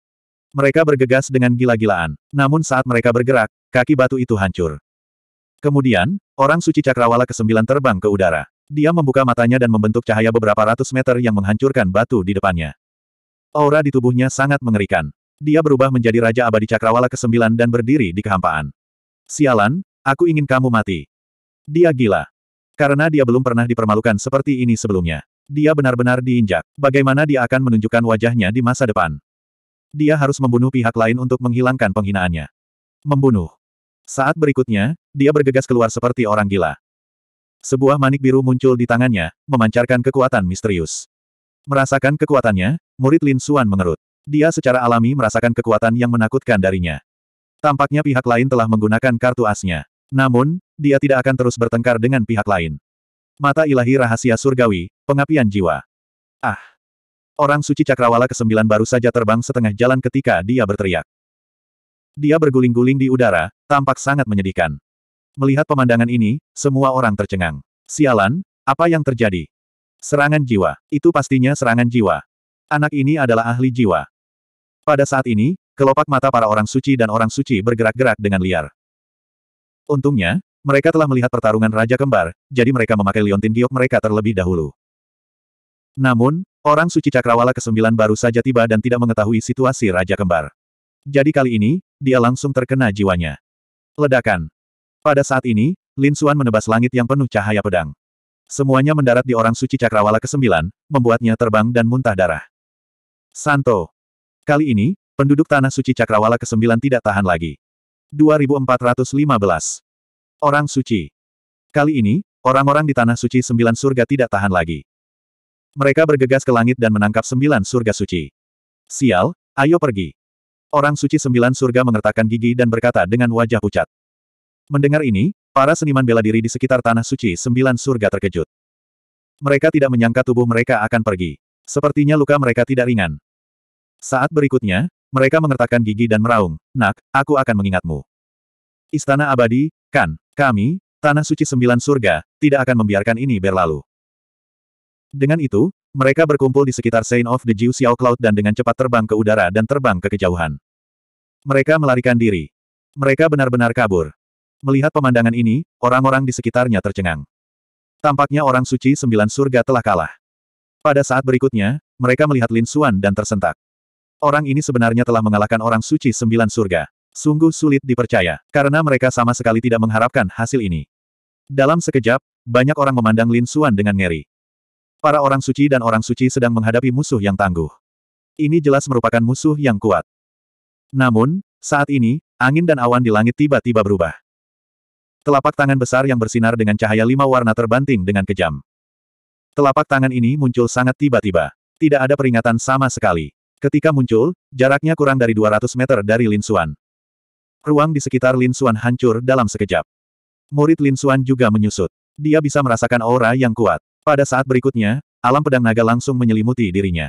Mereka bergegas dengan gila-gilaan. Namun saat mereka bergerak, kaki batu itu hancur. Kemudian, orang suci Cakrawala ke-9 terbang ke udara. Dia membuka matanya dan membentuk cahaya beberapa ratus meter yang menghancurkan batu di depannya. Aura di tubuhnya sangat mengerikan. Dia berubah menjadi Raja Abadi Cakrawala ke-9 dan berdiri di kehampaan. Sialan, aku ingin kamu mati. Dia gila. Karena dia belum pernah dipermalukan seperti ini sebelumnya. Dia benar-benar diinjak. Bagaimana dia akan menunjukkan wajahnya di masa depan? Dia harus membunuh pihak lain untuk menghilangkan penghinaannya. Membunuh. Saat berikutnya, dia bergegas keluar seperti orang gila. Sebuah manik biru muncul di tangannya, memancarkan kekuatan misterius. Merasakan kekuatannya, murid Lin Suan mengerut. Dia secara alami merasakan kekuatan yang menakutkan darinya. Tampaknya pihak lain telah menggunakan kartu asnya. Namun, dia tidak akan terus bertengkar dengan pihak lain. Mata ilahi rahasia surgawi, pengapian jiwa. Ah! Orang suci cakrawala ke kesembilan baru saja terbang setengah jalan ketika dia berteriak. Dia berguling-guling di udara, tampak sangat menyedihkan. Melihat pemandangan ini, semua orang tercengang. Sialan, apa yang terjadi? Serangan jiwa, itu pastinya serangan jiwa. Anak ini adalah ahli jiwa. Pada saat ini, kelopak mata para orang suci dan orang suci bergerak-gerak dengan liar. Untungnya, mereka telah melihat pertarungan Raja Kembar, jadi mereka memakai liontin giok mereka terlebih dahulu. Namun, orang suci Cakrawala ke-9 baru saja tiba dan tidak mengetahui situasi Raja Kembar. Jadi kali ini, dia langsung terkena jiwanya. Ledakan. Pada saat ini, Lin Xuan menebas langit yang penuh cahaya pedang. Semuanya mendarat di orang suci Cakrawala ke-9, membuatnya terbang dan muntah darah. Santo. Kali ini, penduduk tanah suci Cakrawala ke-9 tidak tahan lagi. 2415 Orang suci. Kali ini, orang-orang di Tanah Suci Sembilan Surga tidak tahan lagi. Mereka bergegas ke langit dan menangkap sembilan surga suci. Sial, ayo pergi. Orang suci sembilan surga mengertakkan gigi dan berkata dengan wajah pucat. Mendengar ini, para seniman bela diri di sekitar Tanah Suci Sembilan Surga terkejut. Mereka tidak menyangka tubuh mereka akan pergi. Sepertinya luka mereka tidak ringan. Saat berikutnya, mereka mengertakkan gigi dan meraung, Nak, aku akan mengingatmu. Istana abadi, kan? Kami, Tanah Suci Sembilan Surga, tidak akan membiarkan ini berlalu. Dengan itu, mereka berkumpul di sekitar Saint of the Jiu Xiao Cloud dan dengan cepat terbang ke udara dan terbang ke kejauhan. Mereka melarikan diri. Mereka benar-benar kabur. Melihat pemandangan ini, orang-orang di sekitarnya tercengang. Tampaknya orang suci sembilan surga telah kalah. Pada saat berikutnya, mereka melihat Lin Xuan dan tersentak. Orang ini sebenarnya telah mengalahkan orang suci sembilan surga. Sungguh sulit dipercaya, karena mereka sama sekali tidak mengharapkan hasil ini. Dalam sekejap, banyak orang memandang Lin Xuan dengan ngeri. Para orang suci dan orang suci sedang menghadapi musuh yang tangguh. Ini jelas merupakan musuh yang kuat. Namun, saat ini, angin dan awan di langit tiba-tiba berubah. Telapak tangan besar yang bersinar dengan cahaya lima warna terbanting dengan kejam. Telapak tangan ini muncul sangat tiba-tiba. Tidak ada peringatan sama sekali. Ketika muncul, jaraknya kurang dari 200 meter dari Lin Xuan. Ruang di sekitar Lin Xuan hancur dalam sekejap. Murid Lin Xuan juga menyusut. Dia bisa merasakan aura yang kuat. Pada saat berikutnya, alam pedang naga langsung menyelimuti dirinya.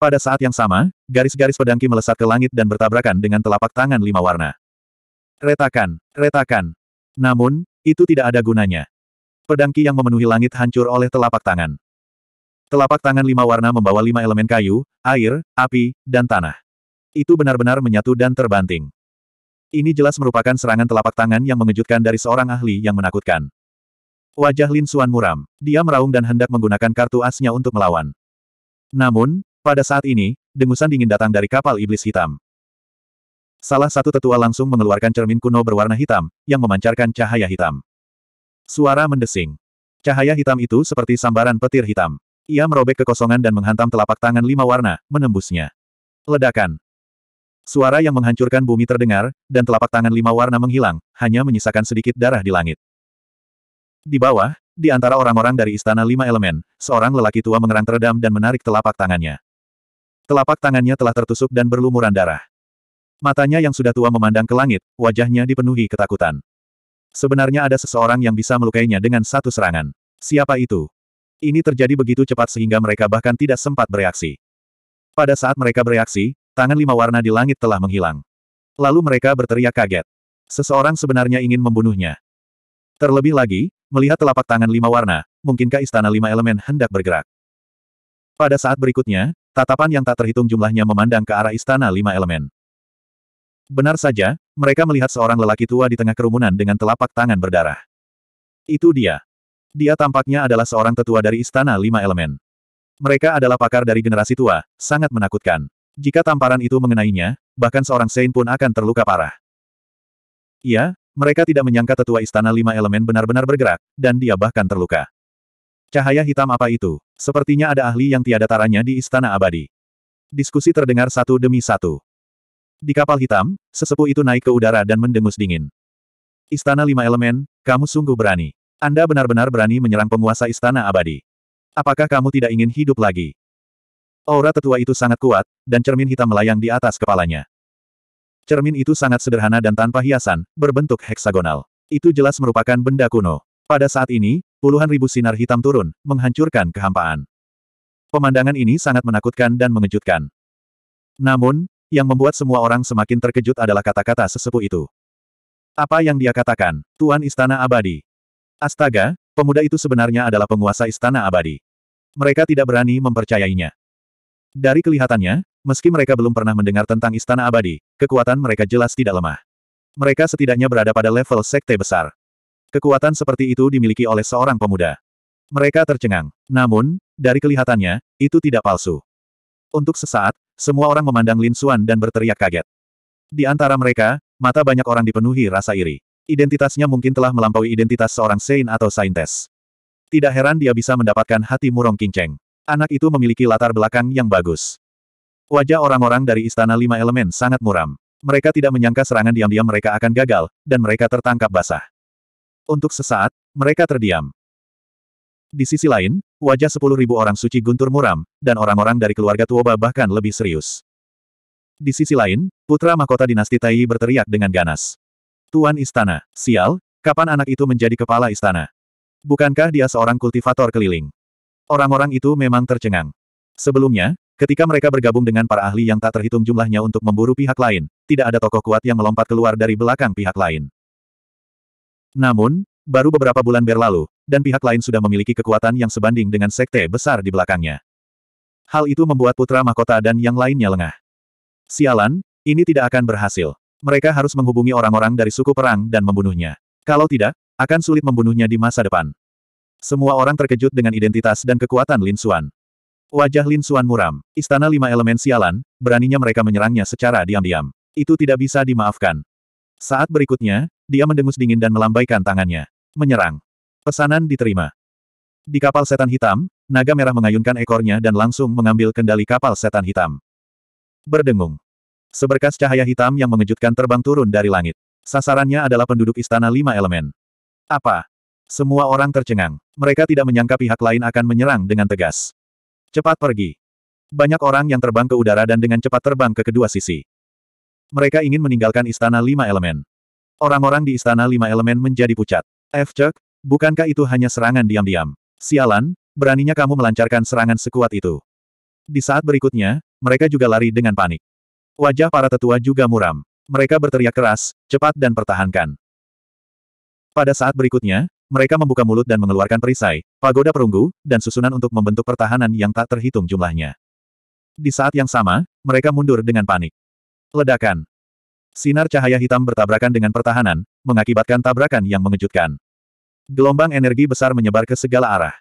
Pada saat yang sama, garis-garis pedangki melesat ke langit dan bertabrakan dengan telapak tangan lima warna. Retakan, retakan. Namun, itu tidak ada gunanya. Pedangki yang memenuhi langit hancur oleh telapak tangan. Telapak tangan lima warna membawa lima elemen kayu, air, api, dan tanah. Itu benar-benar menyatu dan terbanting. Ini jelas merupakan serangan telapak tangan yang mengejutkan dari seorang ahli yang menakutkan. Wajah Lin Suan muram. Dia meraung dan hendak menggunakan kartu asnya untuk melawan. Namun, pada saat ini, dengusan dingin datang dari kapal iblis hitam. Salah satu tetua langsung mengeluarkan cermin kuno berwarna hitam, yang memancarkan cahaya hitam. Suara mendesing. Cahaya hitam itu seperti sambaran petir hitam. Ia merobek kekosongan dan menghantam telapak tangan lima warna, menembusnya. Ledakan. Suara yang menghancurkan bumi terdengar, dan telapak tangan lima warna menghilang, hanya menyisakan sedikit darah di langit. Di bawah, di antara orang-orang dari Istana Lima Elemen, seorang lelaki tua mengerang teredam dan menarik telapak tangannya. Telapak tangannya telah tertusuk dan berlumuran darah. Matanya yang sudah tua memandang ke langit, wajahnya dipenuhi ketakutan. Sebenarnya ada seseorang yang bisa melukainya dengan satu serangan. Siapa itu? Ini terjadi begitu cepat sehingga mereka bahkan tidak sempat bereaksi. Pada saat mereka bereaksi, tangan lima warna di langit telah menghilang. Lalu mereka berteriak kaget. Seseorang sebenarnya ingin membunuhnya. Terlebih lagi, melihat telapak tangan lima warna, mungkinkah istana lima elemen hendak bergerak? Pada saat berikutnya, tatapan yang tak terhitung jumlahnya memandang ke arah istana lima elemen. Benar saja, mereka melihat seorang lelaki tua di tengah kerumunan dengan telapak tangan berdarah. Itu dia. Dia tampaknya adalah seorang tetua dari istana lima elemen. Mereka adalah pakar dari generasi tua, sangat menakutkan. Jika tamparan itu mengenainya, bahkan seorang Sein pun akan terluka parah. Iya, mereka tidak menyangka tetua istana lima elemen benar-benar bergerak, dan dia bahkan terluka. Cahaya hitam apa itu? Sepertinya ada ahli yang tiada taranya di istana abadi. Diskusi terdengar satu demi satu. Di kapal hitam, sesepuh itu naik ke udara dan mendengus dingin. Istana lima elemen, kamu sungguh berani. Anda benar-benar berani menyerang penguasa istana abadi. Apakah kamu tidak ingin hidup lagi? Aura tetua itu sangat kuat, dan cermin hitam melayang di atas kepalanya. Cermin itu sangat sederhana dan tanpa hiasan, berbentuk heksagonal. Itu jelas merupakan benda kuno. Pada saat ini, puluhan ribu sinar hitam turun, menghancurkan kehampaan. Pemandangan ini sangat menakutkan dan mengejutkan. Namun, yang membuat semua orang semakin terkejut adalah kata-kata sesepuh itu. Apa yang dia katakan, Tuan Istana Abadi? Astaga, pemuda itu sebenarnya adalah penguasa Istana Abadi. Mereka tidak berani mempercayainya. Dari kelihatannya, meski mereka belum pernah mendengar tentang Istana Abadi, kekuatan mereka jelas tidak lemah. Mereka setidaknya berada pada level sekte besar. Kekuatan seperti itu dimiliki oleh seorang pemuda. Mereka tercengang. Namun, dari kelihatannya, itu tidak palsu. Untuk sesaat, semua orang memandang Lin Xuan dan berteriak kaget. Di antara mereka, mata banyak orang dipenuhi rasa iri. Identitasnya mungkin telah melampaui identitas seorang Sein atau Saintes. Tidak heran dia bisa mendapatkan hati murong kinceng. Anak itu memiliki latar belakang yang bagus. Wajah orang-orang dari Istana Lima Elemen sangat muram. Mereka tidak menyangka serangan diam-diam mereka akan gagal, dan mereka tertangkap basah. Untuk sesaat, mereka terdiam. Di sisi lain, wajah sepuluh ribu orang suci guntur muram, dan orang-orang dari keluarga Tuoba bahkan lebih serius. Di sisi lain, putra mahkota dinasti Taiyi berteriak dengan ganas. Tuan Istana, sial, kapan anak itu menjadi kepala istana? Bukankah dia seorang kultivator keliling? Orang-orang itu memang tercengang. Sebelumnya, ketika mereka bergabung dengan para ahli yang tak terhitung jumlahnya untuk memburu pihak lain, tidak ada tokoh kuat yang melompat keluar dari belakang pihak lain. Namun, baru beberapa bulan berlalu, dan pihak lain sudah memiliki kekuatan yang sebanding dengan sekte besar di belakangnya. Hal itu membuat putra mahkota dan yang lainnya lengah. Sialan, ini tidak akan berhasil. Mereka harus menghubungi orang-orang dari suku perang dan membunuhnya. Kalau tidak, akan sulit membunuhnya di masa depan. Semua orang terkejut dengan identitas dan kekuatan Lin Xuan. Wajah Lin Xuan muram. Istana lima elemen sialan, beraninya mereka menyerangnya secara diam-diam. Itu tidak bisa dimaafkan. Saat berikutnya, dia mendengus dingin dan melambaikan tangannya. Menyerang. Pesanan diterima. Di kapal setan hitam, naga merah mengayunkan ekornya dan langsung mengambil kendali kapal setan hitam. Berdengung. Seberkas cahaya hitam yang mengejutkan terbang turun dari langit. Sasarannya adalah penduduk istana lima elemen. Apa? Semua orang tercengang. Mereka tidak menyangka pihak lain akan menyerang dengan tegas. Cepat pergi. Banyak orang yang terbang ke udara dan dengan cepat terbang ke kedua sisi. Mereka ingin meninggalkan istana lima elemen. Orang-orang di istana lima elemen menjadi pucat. F. Chuck, bukankah itu hanya serangan diam-diam? Sialan, beraninya kamu melancarkan serangan sekuat itu. Di saat berikutnya, mereka juga lari dengan panik. Wajah para tetua juga muram. Mereka berteriak keras, cepat dan pertahankan. Pada saat berikutnya, mereka membuka mulut dan mengeluarkan perisai, pagoda perunggu, dan susunan untuk membentuk pertahanan yang tak terhitung jumlahnya. Di saat yang sama, mereka mundur dengan panik. Ledakan. Sinar cahaya hitam bertabrakan dengan pertahanan, mengakibatkan tabrakan yang mengejutkan. Gelombang energi besar menyebar ke segala arah.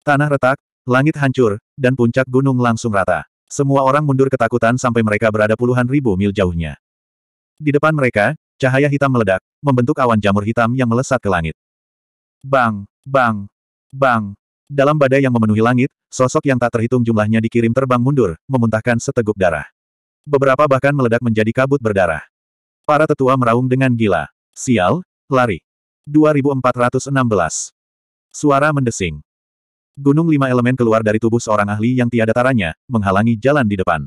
Tanah retak, langit hancur, dan puncak gunung langsung rata. Semua orang mundur ketakutan sampai mereka berada puluhan ribu mil jauhnya. Di depan mereka, cahaya hitam meledak, membentuk awan jamur hitam yang melesat ke langit. Bang, bang, bang. Dalam badai yang memenuhi langit, sosok yang tak terhitung jumlahnya dikirim terbang mundur, memuntahkan seteguk darah. Beberapa bahkan meledak menjadi kabut berdarah. Para tetua meraung dengan gila. Sial, lari. 2416. Suara mendesing. Gunung lima elemen keluar dari tubuh seorang ahli yang tiada taranya, menghalangi jalan di depan.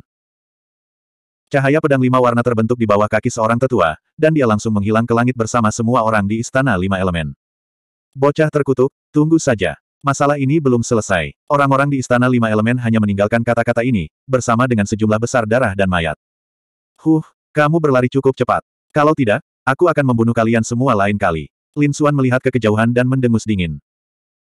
Cahaya pedang lima warna terbentuk di bawah kaki seorang tetua, dan dia langsung menghilang ke langit bersama semua orang di istana lima elemen. Bocah terkutuk, tunggu saja. Masalah ini belum selesai. Orang-orang di Istana Lima Elemen hanya meninggalkan kata-kata ini, bersama dengan sejumlah besar darah dan mayat. Huh, kamu berlari cukup cepat. Kalau tidak, aku akan membunuh kalian semua lain kali. Lin Suan melihat ke kejauhan dan mendengus dingin.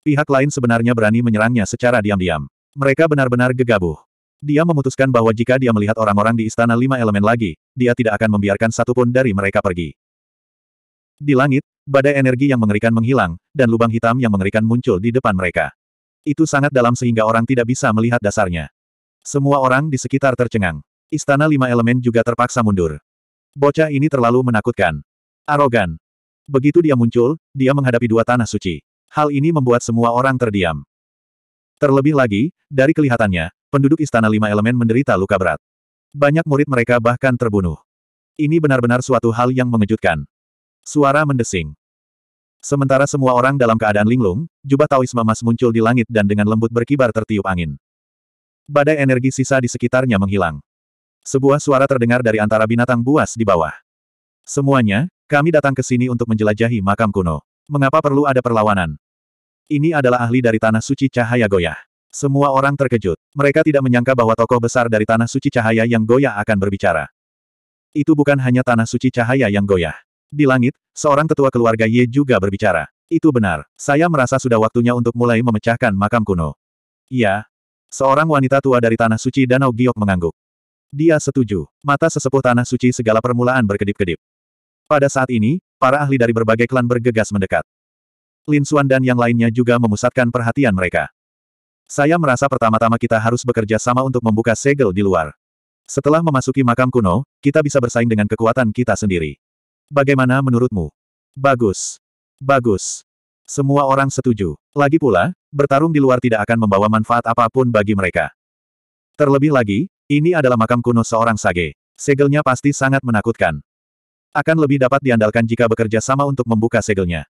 Pihak lain sebenarnya berani menyerangnya secara diam-diam. Mereka benar-benar gegabah. Dia memutuskan bahwa jika dia melihat orang-orang di Istana Lima Elemen lagi, dia tidak akan membiarkan satupun dari mereka pergi. Di langit, badai energi yang mengerikan menghilang, dan lubang hitam yang mengerikan muncul di depan mereka. Itu sangat dalam sehingga orang tidak bisa melihat dasarnya. Semua orang di sekitar tercengang. Istana lima elemen juga terpaksa mundur. Bocah ini terlalu menakutkan. Arogan. Begitu dia muncul, dia menghadapi dua tanah suci. Hal ini membuat semua orang terdiam. Terlebih lagi, dari kelihatannya, penduduk istana lima elemen menderita luka berat. Banyak murid mereka bahkan terbunuh. Ini benar-benar suatu hal yang mengejutkan. Suara mendesing. Sementara semua orang dalam keadaan linglung, jubah Taoisme Mas muncul di langit dan dengan lembut berkibar tertiup angin. Badai energi sisa di sekitarnya menghilang. Sebuah suara terdengar dari antara binatang buas di bawah. Semuanya, kami datang ke sini untuk menjelajahi makam kuno. Mengapa perlu ada perlawanan? Ini adalah ahli dari Tanah Suci Cahaya Goyah. Semua orang terkejut. Mereka tidak menyangka bahwa tokoh besar dari Tanah Suci Cahaya yang goyah akan berbicara. Itu bukan hanya Tanah Suci Cahaya yang goyah. Di langit, seorang tetua keluarga Ye juga berbicara. Itu benar. Saya merasa sudah waktunya untuk mulai memecahkan makam kuno. Iya. Seorang wanita tua dari Tanah Suci Danau Giok mengangguk. Dia setuju. Mata sesepuh Tanah Suci segala permulaan berkedip-kedip. Pada saat ini, para ahli dari berbagai klan bergegas mendekat. Lin Xuan dan yang lainnya juga memusatkan perhatian mereka. Saya merasa pertama-tama kita harus bekerja sama untuk membuka segel di luar. Setelah memasuki makam kuno, kita bisa bersaing dengan kekuatan kita sendiri. Bagaimana menurutmu? Bagus. Bagus. Semua orang setuju. Lagi pula, bertarung di luar tidak akan membawa manfaat apapun bagi mereka. Terlebih lagi, ini adalah makam kuno seorang sage. Segelnya pasti sangat menakutkan. Akan lebih dapat diandalkan jika bekerja sama untuk membuka segelnya.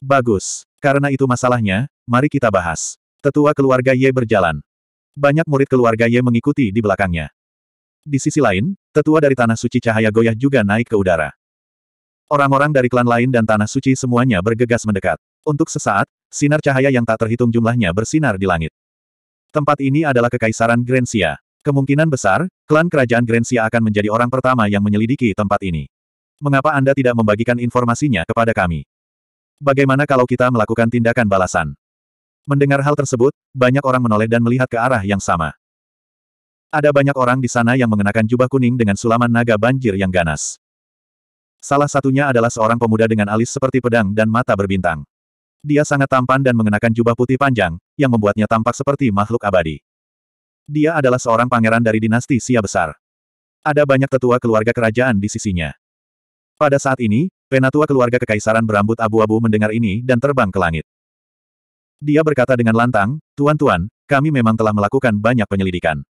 Bagus. Karena itu masalahnya, mari kita bahas. Tetua keluarga Ye berjalan. Banyak murid keluarga Ye mengikuti di belakangnya. Di sisi lain, tetua dari Tanah Suci Cahaya Goyah juga naik ke udara. Orang-orang dari klan lain dan tanah suci semuanya bergegas mendekat. Untuk sesaat, sinar cahaya yang tak terhitung jumlahnya bersinar di langit. Tempat ini adalah kekaisaran Grensia. Kemungkinan besar, klan kerajaan Grensia akan menjadi orang pertama yang menyelidiki tempat ini. Mengapa Anda tidak membagikan informasinya kepada kami? Bagaimana kalau kita melakukan tindakan balasan? Mendengar hal tersebut, banyak orang menoleh dan melihat ke arah yang sama. Ada banyak orang di sana yang mengenakan jubah kuning dengan sulaman naga banjir yang ganas. Salah satunya adalah seorang pemuda dengan alis seperti pedang dan mata berbintang. Dia sangat tampan dan mengenakan jubah putih panjang, yang membuatnya tampak seperti makhluk abadi. Dia adalah seorang pangeran dari dinasti Sia Besar. Ada banyak tetua keluarga kerajaan di sisinya. Pada saat ini, penatua keluarga kekaisaran berambut abu-abu mendengar ini dan terbang ke langit. Dia berkata dengan lantang, Tuan-tuan, kami memang telah melakukan banyak penyelidikan.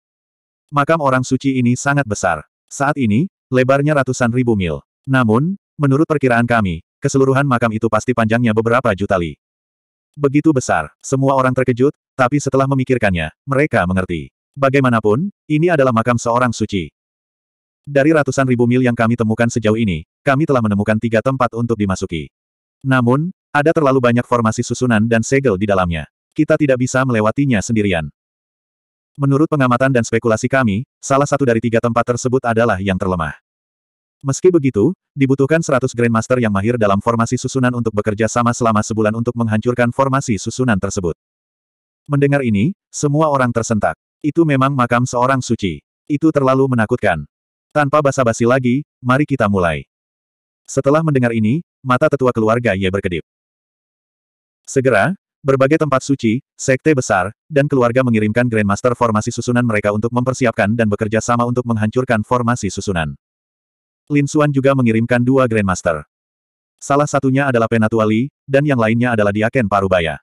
Makam orang suci ini sangat besar. Saat ini, lebarnya ratusan ribu mil. Namun, menurut perkiraan kami, keseluruhan makam itu pasti panjangnya beberapa juta li. Begitu besar, semua orang terkejut, tapi setelah memikirkannya, mereka mengerti. Bagaimanapun, ini adalah makam seorang suci. Dari ratusan ribu mil yang kami temukan sejauh ini, kami telah menemukan tiga tempat untuk dimasuki. Namun, ada terlalu banyak formasi susunan dan segel di dalamnya. Kita tidak bisa melewatinya sendirian. Menurut pengamatan dan spekulasi kami, salah satu dari tiga tempat tersebut adalah yang terlemah. Meski begitu, dibutuhkan 100 Grandmaster yang mahir dalam formasi susunan untuk bekerja sama selama sebulan untuk menghancurkan formasi susunan tersebut. Mendengar ini, semua orang tersentak. Itu memang makam seorang suci. Itu terlalu menakutkan. Tanpa basa-basi lagi, mari kita mulai. Setelah mendengar ini, mata tetua keluarga Ye berkedip. Segera, berbagai tempat suci, sekte besar, dan keluarga mengirimkan Grandmaster formasi susunan mereka untuk mempersiapkan dan bekerja sama untuk menghancurkan formasi susunan. Lin Xuan juga mengirimkan dua Grandmaster. Salah satunya adalah Penatua Li, dan yang lainnya adalah Diaken Parubaya.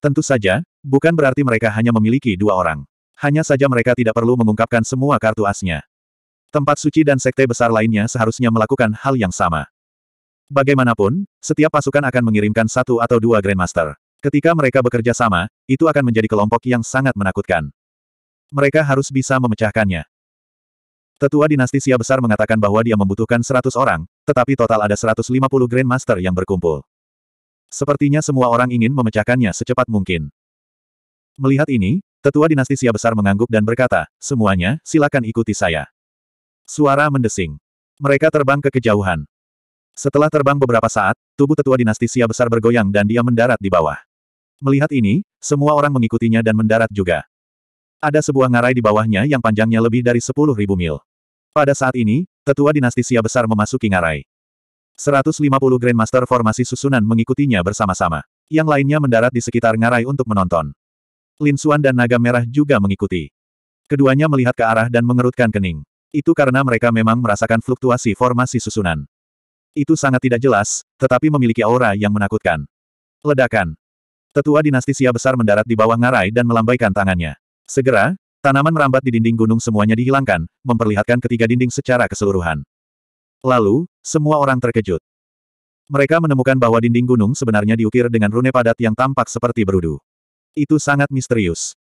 Tentu saja, bukan berarti mereka hanya memiliki dua orang. Hanya saja mereka tidak perlu mengungkapkan semua kartu asnya. Tempat suci dan sekte besar lainnya seharusnya melakukan hal yang sama. Bagaimanapun, setiap pasukan akan mengirimkan satu atau dua Grandmaster. Ketika mereka bekerja sama, itu akan menjadi kelompok yang sangat menakutkan. Mereka harus bisa memecahkannya. Tetua dinasti Sia besar mengatakan bahwa dia membutuhkan 100 orang, tetapi total ada 150 Grandmaster yang berkumpul. Sepertinya semua orang ingin memecahkannya secepat mungkin. Melihat ini, tetua dinasti Sia besar mengangguk dan berkata, semuanya, silakan ikuti saya. Suara mendesing. Mereka terbang ke kejauhan. Setelah terbang beberapa saat, tubuh tetua dinasti Sia besar bergoyang dan dia mendarat di bawah. Melihat ini, semua orang mengikutinya dan mendarat juga. Ada sebuah ngarai di bawahnya yang panjangnya lebih dari 10.000 mil. Pada saat ini, tetua dinasti Sia besar memasuki ngarai. 150 Grandmaster formasi susunan mengikutinya bersama-sama. Yang lainnya mendarat di sekitar ngarai untuk menonton. Lin Xuan dan Naga Merah juga mengikuti. Keduanya melihat ke arah dan mengerutkan kening. Itu karena mereka memang merasakan fluktuasi formasi susunan. Itu sangat tidak jelas, tetapi memiliki aura yang menakutkan. Ledakan. Tetua dinasti Sia besar mendarat di bawah ngarai dan melambaikan tangannya. Segera, Tanaman merambat di dinding gunung semuanya dihilangkan, memperlihatkan ketiga dinding secara keseluruhan. Lalu, semua orang terkejut. Mereka menemukan bahwa dinding gunung sebenarnya diukir dengan rune padat yang tampak seperti berudu. Itu sangat misterius.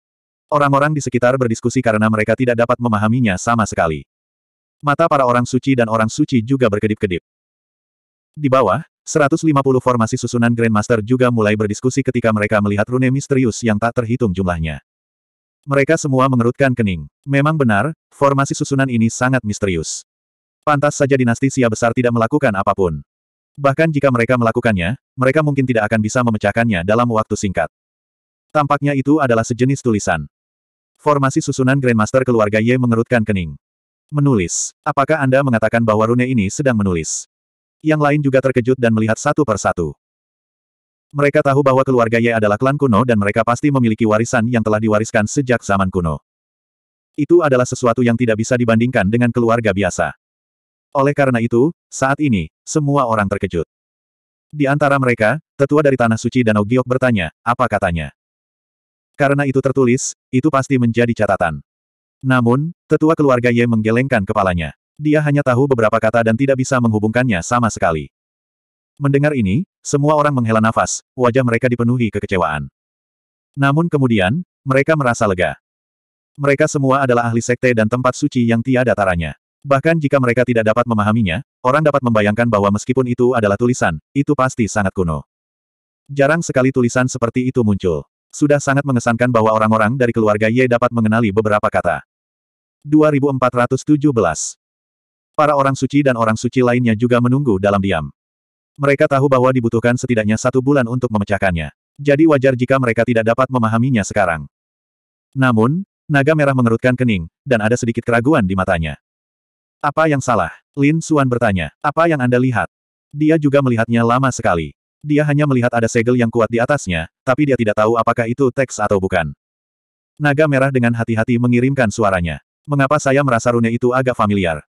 Orang-orang di sekitar berdiskusi karena mereka tidak dapat memahaminya sama sekali. Mata para orang suci dan orang suci juga berkedip-kedip. Di bawah, 150 formasi susunan Grandmaster juga mulai berdiskusi ketika mereka melihat rune misterius yang tak terhitung jumlahnya. Mereka semua mengerutkan kening. Memang benar, formasi susunan ini sangat misterius. Pantas saja dinasti Sia besar tidak melakukan apapun. Bahkan jika mereka melakukannya, mereka mungkin tidak akan bisa memecahkannya dalam waktu singkat. Tampaknya itu adalah sejenis tulisan. Formasi susunan Grandmaster keluarga Ye mengerutkan kening. Menulis. Apakah Anda mengatakan bahwa rune ini sedang menulis? Yang lain juga terkejut dan melihat satu persatu. Mereka tahu bahwa keluarga Ye adalah klan kuno dan mereka pasti memiliki warisan yang telah diwariskan sejak zaman kuno. Itu adalah sesuatu yang tidak bisa dibandingkan dengan keluarga biasa. Oleh karena itu, saat ini, semua orang terkejut. Di antara mereka, tetua dari Tanah Suci Danau Giok bertanya, apa katanya? Karena itu tertulis, itu pasti menjadi catatan. Namun, tetua keluarga Ye menggelengkan kepalanya. Dia hanya tahu beberapa kata dan tidak bisa menghubungkannya sama sekali. Mendengar ini, semua orang menghela nafas, wajah mereka dipenuhi kekecewaan. Namun kemudian, mereka merasa lega. Mereka semua adalah ahli sekte dan tempat suci yang tiada taranya. Bahkan jika mereka tidak dapat memahaminya, orang dapat membayangkan bahwa meskipun itu adalah tulisan, itu pasti sangat kuno. Jarang sekali tulisan seperti itu muncul. Sudah sangat mengesankan bahwa orang-orang dari keluarga Ye dapat mengenali beberapa kata. 2417 Para orang suci dan orang suci lainnya juga menunggu dalam diam. Mereka tahu bahwa dibutuhkan setidaknya satu bulan untuk memecahkannya. Jadi wajar jika mereka tidak dapat memahaminya sekarang. Namun, naga merah mengerutkan kening, dan ada sedikit keraguan di matanya. Apa yang salah? Lin Suan bertanya. Apa yang Anda lihat? Dia juga melihatnya lama sekali. Dia hanya melihat ada segel yang kuat di atasnya, tapi dia tidak tahu apakah itu teks atau bukan. Naga merah dengan hati-hati mengirimkan suaranya. Mengapa saya merasa rune itu agak familiar?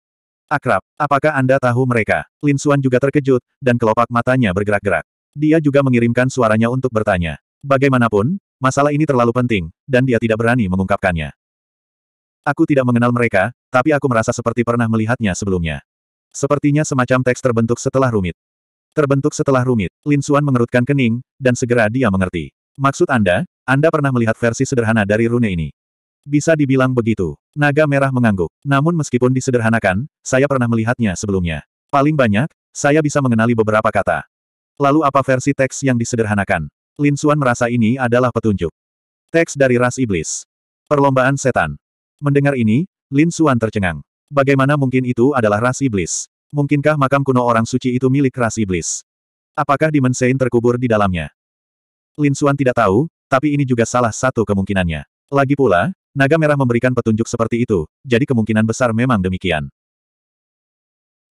Akrab, apakah Anda tahu mereka? Lin Suan juga terkejut, dan kelopak matanya bergerak-gerak. Dia juga mengirimkan suaranya untuk bertanya. Bagaimanapun, masalah ini terlalu penting, dan dia tidak berani mengungkapkannya. Aku tidak mengenal mereka, tapi aku merasa seperti pernah melihatnya sebelumnya. Sepertinya semacam teks terbentuk setelah rumit. Terbentuk setelah rumit, Lin Suan mengerutkan kening, dan segera dia mengerti. Maksud Anda, Anda pernah melihat versi sederhana dari rune ini. Bisa dibilang begitu. Naga merah mengangguk. Namun meskipun disederhanakan, saya pernah melihatnya sebelumnya. Paling banyak, saya bisa mengenali beberapa kata. Lalu apa versi teks yang disederhanakan? Lin Suan merasa ini adalah petunjuk. Teks dari ras iblis. Perlombaan setan. Mendengar ini, Lin Suan tercengang. Bagaimana mungkin itu adalah ras iblis? Mungkinkah makam kuno orang suci itu milik ras iblis? Apakah Demon terkubur di dalamnya? Lin Suan tidak tahu, tapi ini juga salah satu kemungkinannya. Lagi pula, Naga merah memberikan petunjuk seperti itu, jadi kemungkinan besar memang demikian.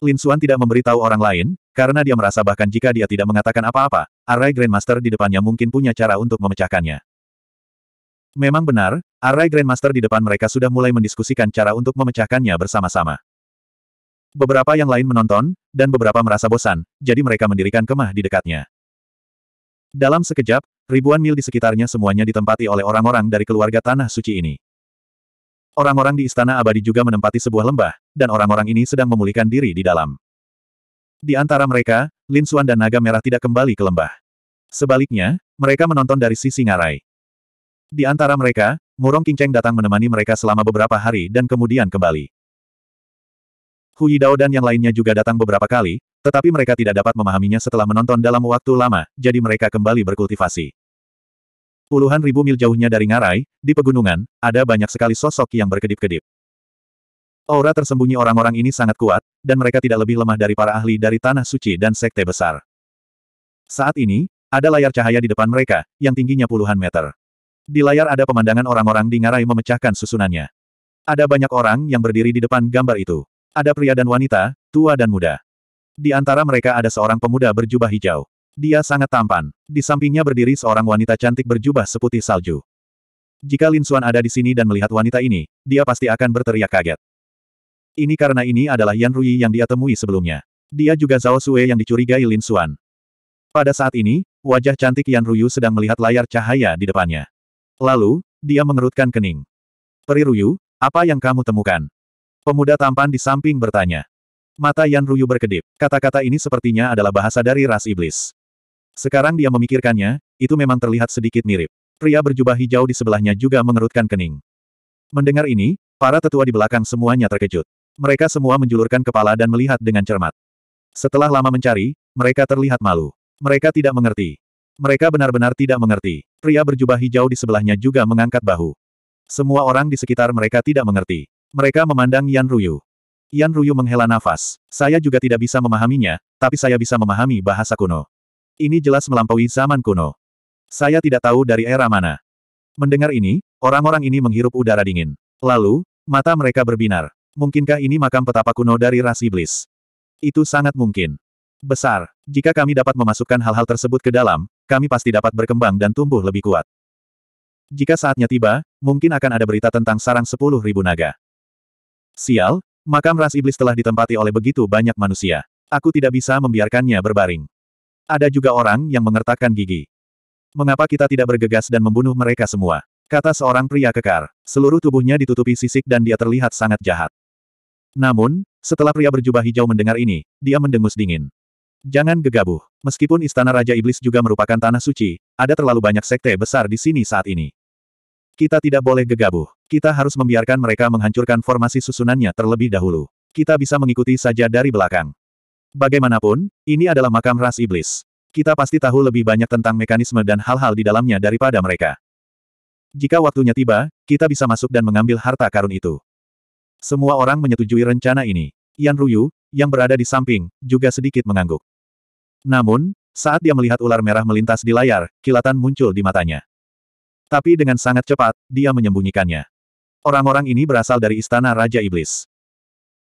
Lin Xuan tidak memberitahu orang lain, karena dia merasa bahkan jika dia tidak mengatakan apa-apa, Array Grandmaster di depannya mungkin punya cara untuk memecahkannya. Memang benar, Array Grandmaster di depan mereka sudah mulai mendiskusikan cara untuk memecahkannya bersama-sama. Beberapa yang lain menonton, dan beberapa merasa bosan, jadi mereka mendirikan kemah di dekatnya. Dalam sekejap, ribuan mil di sekitarnya semuanya ditempati oleh orang-orang dari keluarga Tanah Suci ini. Orang-orang di Istana Abadi juga menempati sebuah lembah, dan orang-orang ini sedang memulihkan diri di dalam. Di antara mereka, Lin Suan dan Naga Merah tidak kembali ke lembah. Sebaliknya, mereka menonton dari sisi ngarai. Di antara mereka, Murong Qingcheng datang menemani mereka selama beberapa hari dan kemudian kembali. Hu Yidao dan yang lainnya juga datang beberapa kali, tetapi mereka tidak dapat memahaminya setelah menonton dalam waktu lama, jadi mereka kembali berkultivasi. Puluhan ribu mil jauhnya dari Ngarai, di pegunungan, ada banyak sekali sosok yang berkedip-kedip. Aura tersembunyi orang-orang ini sangat kuat, dan mereka tidak lebih lemah dari para ahli dari Tanah Suci dan Sekte Besar. Saat ini, ada layar cahaya di depan mereka, yang tingginya puluhan meter. Di layar ada pemandangan orang-orang di Ngarai memecahkan susunannya. Ada banyak orang yang berdiri di depan gambar itu. Ada pria dan wanita, tua dan muda. Di antara mereka ada seorang pemuda berjubah hijau. Dia sangat tampan. Di sampingnya berdiri seorang wanita cantik berjubah seputih salju. Jika Lin Xuan ada di sini dan melihat wanita ini, dia pasti akan berteriak kaget. Ini karena ini adalah Yan Rui yang dia temui sebelumnya. Dia juga Zhao Sue yang dicurigai Lin Xuan. Pada saat ini, wajah cantik Yan Ruyu sedang melihat layar cahaya di depannya. Lalu, dia mengerutkan kening. Peri Ruyu, apa yang kamu temukan? Pemuda tampan di samping bertanya. Mata Yan Ruyu berkedip. Kata-kata ini sepertinya adalah bahasa dari ras iblis. Sekarang dia memikirkannya, itu memang terlihat sedikit mirip. Pria berjubah hijau di sebelahnya juga mengerutkan kening. Mendengar ini, para tetua di belakang semuanya terkejut. Mereka semua menjulurkan kepala dan melihat dengan cermat. Setelah lama mencari, mereka terlihat malu. Mereka tidak mengerti. Mereka benar-benar tidak mengerti. Pria berjubah hijau di sebelahnya juga mengangkat bahu. Semua orang di sekitar mereka tidak mengerti. Mereka memandang Yan Ruyu. Yan Ruyu menghela nafas. Saya juga tidak bisa memahaminya, tapi saya bisa memahami bahasa kuno. Ini jelas melampaui zaman kuno. Saya tidak tahu dari era mana. Mendengar ini, orang-orang ini menghirup udara dingin. Lalu, mata mereka berbinar. Mungkinkah ini makam petapa kuno dari ras iblis? Itu sangat mungkin. Besar. Jika kami dapat memasukkan hal-hal tersebut ke dalam, kami pasti dapat berkembang dan tumbuh lebih kuat. Jika saatnya tiba, mungkin akan ada berita tentang sarang sepuluh ribu naga. Sial, makam ras iblis telah ditempati oleh begitu banyak manusia. Aku tidak bisa membiarkannya berbaring. Ada juga orang yang mengertakkan gigi. Mengapa kita tidak bergegas dan membunuh mereka semua? Kata seorang pria kekar. Seluruh tubuhnya ditutupi sisik dan dia terlihat sangat jahat. Namun, setelah pria berjubah hijau mendengar ini, dia mendengus dingin. Jangan gegabah. Meskipun Istana Raja Iblis juga merupakan tanah suci, ada terlalu banyak sekte besar di sini saat ini. Kita tidak boleh gegabah. Kita harus membiarkan mereka menghancurkan formasi susunannya terlebih dahulu. Kita bisa mengikuti saja dari belakang. Bagaimanapun, ini adalah makam ras iblis. Kita pasti tahu lebih banyak tentang mekanisme dan hal-hal di dalamnya daripada mereka. Jika waktunya tiba, kita bisa masuk dan mengambil harta karun itu. Semua orang menyetujui rencana ini. Yan Ruyu, yang berada di samping, juga sedikit mengangguk. Namun, saat dia melihat ular merah melintas di layar, kilatan muncul di matanya. Tapi dengan sangat cepat, dia menyembunyikannya. Orang-orang ini berasal dari istana Raja Iblis.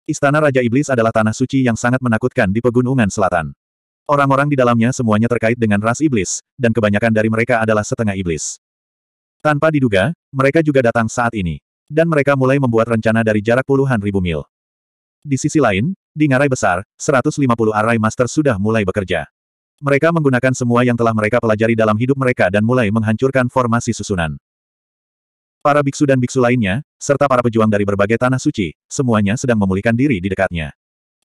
Istana Raja Iblis adalah tanah suci yang sangat menakutkan di pegunungan selatan. Orang-orang di dalamnya semuanya terkait dengan ras iblis, dan kebanyakan dari mereka adalah setengah iblis. Tanpa diduga, mereka juga datang saat ini. Dan mereka mulai membuat rencana dari jarak puluhan ribu mil. Di sisi lain, di ngarai besar, 150 arai master sudah mulai bekerja. Mereka menggunakan semua yang telah mereka pelajari dalam hidup mereka dan mulai menghancurkan formasi susunan. Para biksu dan biksu lainnya, serta para pejuang dari berbagai tanah suci, semuanya sedang memulihkan diri di dekatnya.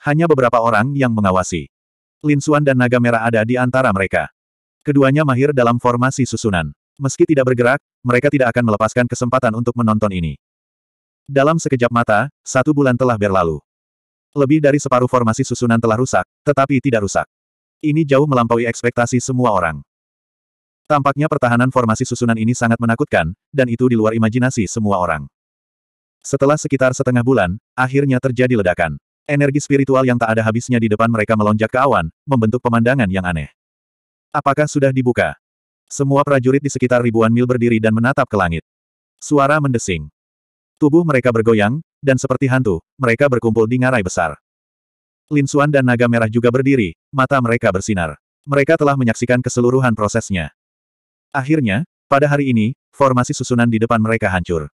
Hanya beberapa orang yang mengawasi. Lin Xuan dan Naga Merah ada di antara mereka. Keduanya mahir dalam formasi susunan. Meski tidak bergerak, mereka tidak akan melepaskan kesempatan untuk menonton ini. Dalam sekejap mata, satu bulan telah berlalu. Lebih dari separuh formasi susunan telah rusak, tetapi tidak rusak. Ini jauh melampaui ekspektasi semua orang. Tampaknya pertahanan formasi susunan ini sangat menakutkan, dan itu di luar imajinasi semua orang. Setelah sekitar setengah bulan, akhirnya terjadi ledakan. Energi spiritual yang tak ada habisnya di depan mereka melonjak ke awan, membentuk pemandangan yang aneh. Apakah sudah dibuka? Semua prajurit di sekitar ribuan mil berdiri dan menatap ke langit. Suara mendesing. Tubuh mereka bergoyang, dan seperti hantu, mereka berkumpul di ngarai besar. Linsuan dan naga merah juga berdiri, mata mereka bersinar. Mereka telah menyaksikan keseluruhan prosesnya. Akhirnya, pada hari ini, formasi susunan di depan mereka hancur.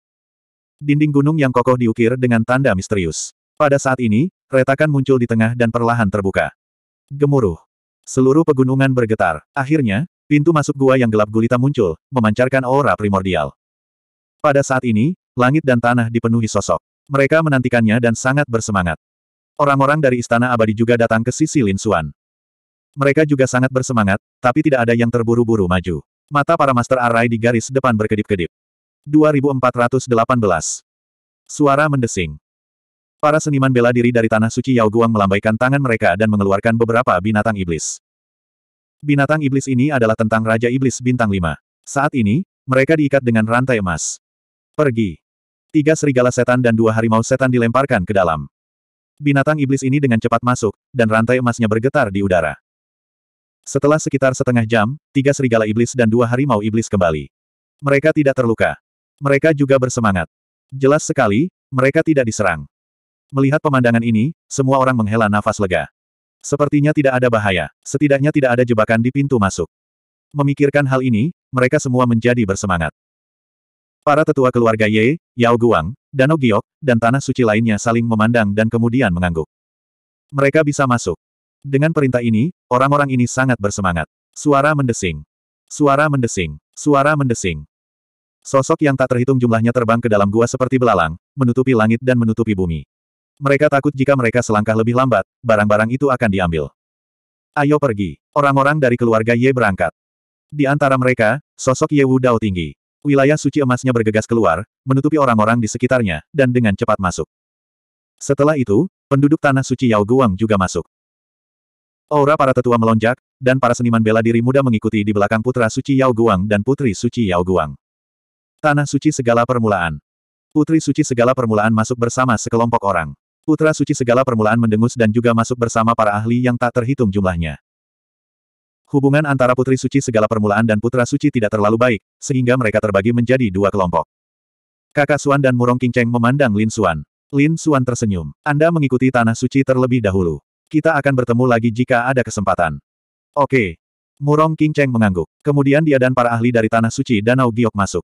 Dinding gunung yang kokoh diukir dengan tanda misterius. Pada saat ini, retakan muncul di tengah dan perlahan terbuka. Gemuruh. Seluruh pegunungan bergetar. Akhirnya, pintu masuk gua yang gelap gulita muncul, memancarkan aura primordial. Pada saat ini, langit dan tanah dipenuhi sosok. Mereka menantikannya dan sangat bersemangat. Orang-orang dari Istana Abadi juga datang ke sisi Lin Suan. Mereka juga sangat bersemangat, tapi tidak ada yang terburu-buru maju. Mata para Master arai di garis depan berkedip-kedip. 2418. Suara mendesing. Para seniman bela diri dari Tanah Suci Yao Guang melambaikan tangan mereka dan mengeluarkan beberapa binatang iblis. Binatang iblis ini adalah tentang Raja Iblis Bintang 5. Saat ini, mereka diikat dengan rantai emas. Pergi. Tiga serigala setan dan dua harimau setan dilemparkan ke dalam. Binatang iblis ini dengan cepat masuk, dan rantai emasnya bergetar di udara. Setelah sekitar setengah jam, tiga serigala iblis dan dua harimau iblis kembali. Mereka tidak terluka. Mereka juga bersemangat. Jelas sekali, mereka tidak diserang. Melihat pemandangan ini, semua orang menghela nafas lega. Sepertinya tidak ada bahaya, setidaknya tidak ada jebakan di pintu masuk. Memikirkan hal ini, mereka semua menjadi bersemangat. Para tetua keluarga Ye, Yao Guang, Danau Giok, dan Tanah Suci lainnya saling memandang dan kemudian mengangguk. Mereka bisa masuk. Dengan perintah ini, orang-orang ini sangat bersemangat. Suara mendesing. Suara mendesing. Suara mendesing. Sosok yang tak terhitung jumlahnya terbang ke dalam gua seperti belalang, menutupi langit dan menutupi bumi. Mereka takut jika mereka selangkah lebih lambat, barang-barang itu akan diambil. Ayo pergi. Orang-orang dari keluarga Ye berangkat. Di antara mereka, sosok Ye Wu Dao tinggi. Wilayah suci emasnya bergegas keluar, menutupi orang-orang di sekitarnya, dan dengan cepat masuk. Setelah itu, penduduk tanah suci Yao Guang juga masuk. Aura para tetua melonjak, dan para seniman bela diri muda mengikuti di belakang Putra Suci Yao Guang dan Putri Suci Yao Guang. Tanah Suci Segala Permulaan Putri Suci Segala Permulaan masuk bersama sekelompok orang. Putra Suci Segala Permulaan mendengus dan juga masuk bersama para ahli yang tak terhitung jumlahnya. Hubungan antara Putri Suci Segala Permulaan dan Putra Suci tidak terlalu baik, sehingga mereka terbagi menjadi dua kelompok. Kakak Suan dan Murong Kingcheng memandang Lin Suan. Lin Suan tersenyum. Anda mengikuti Tanah Suci terlebih dahulu. Kita akan bertemu lagi jika ada kesempatan. Oke. Murong King Cheng mengangguk. Kemudian dia dan para ahli dari Tanah Suci Danau Giok masuk.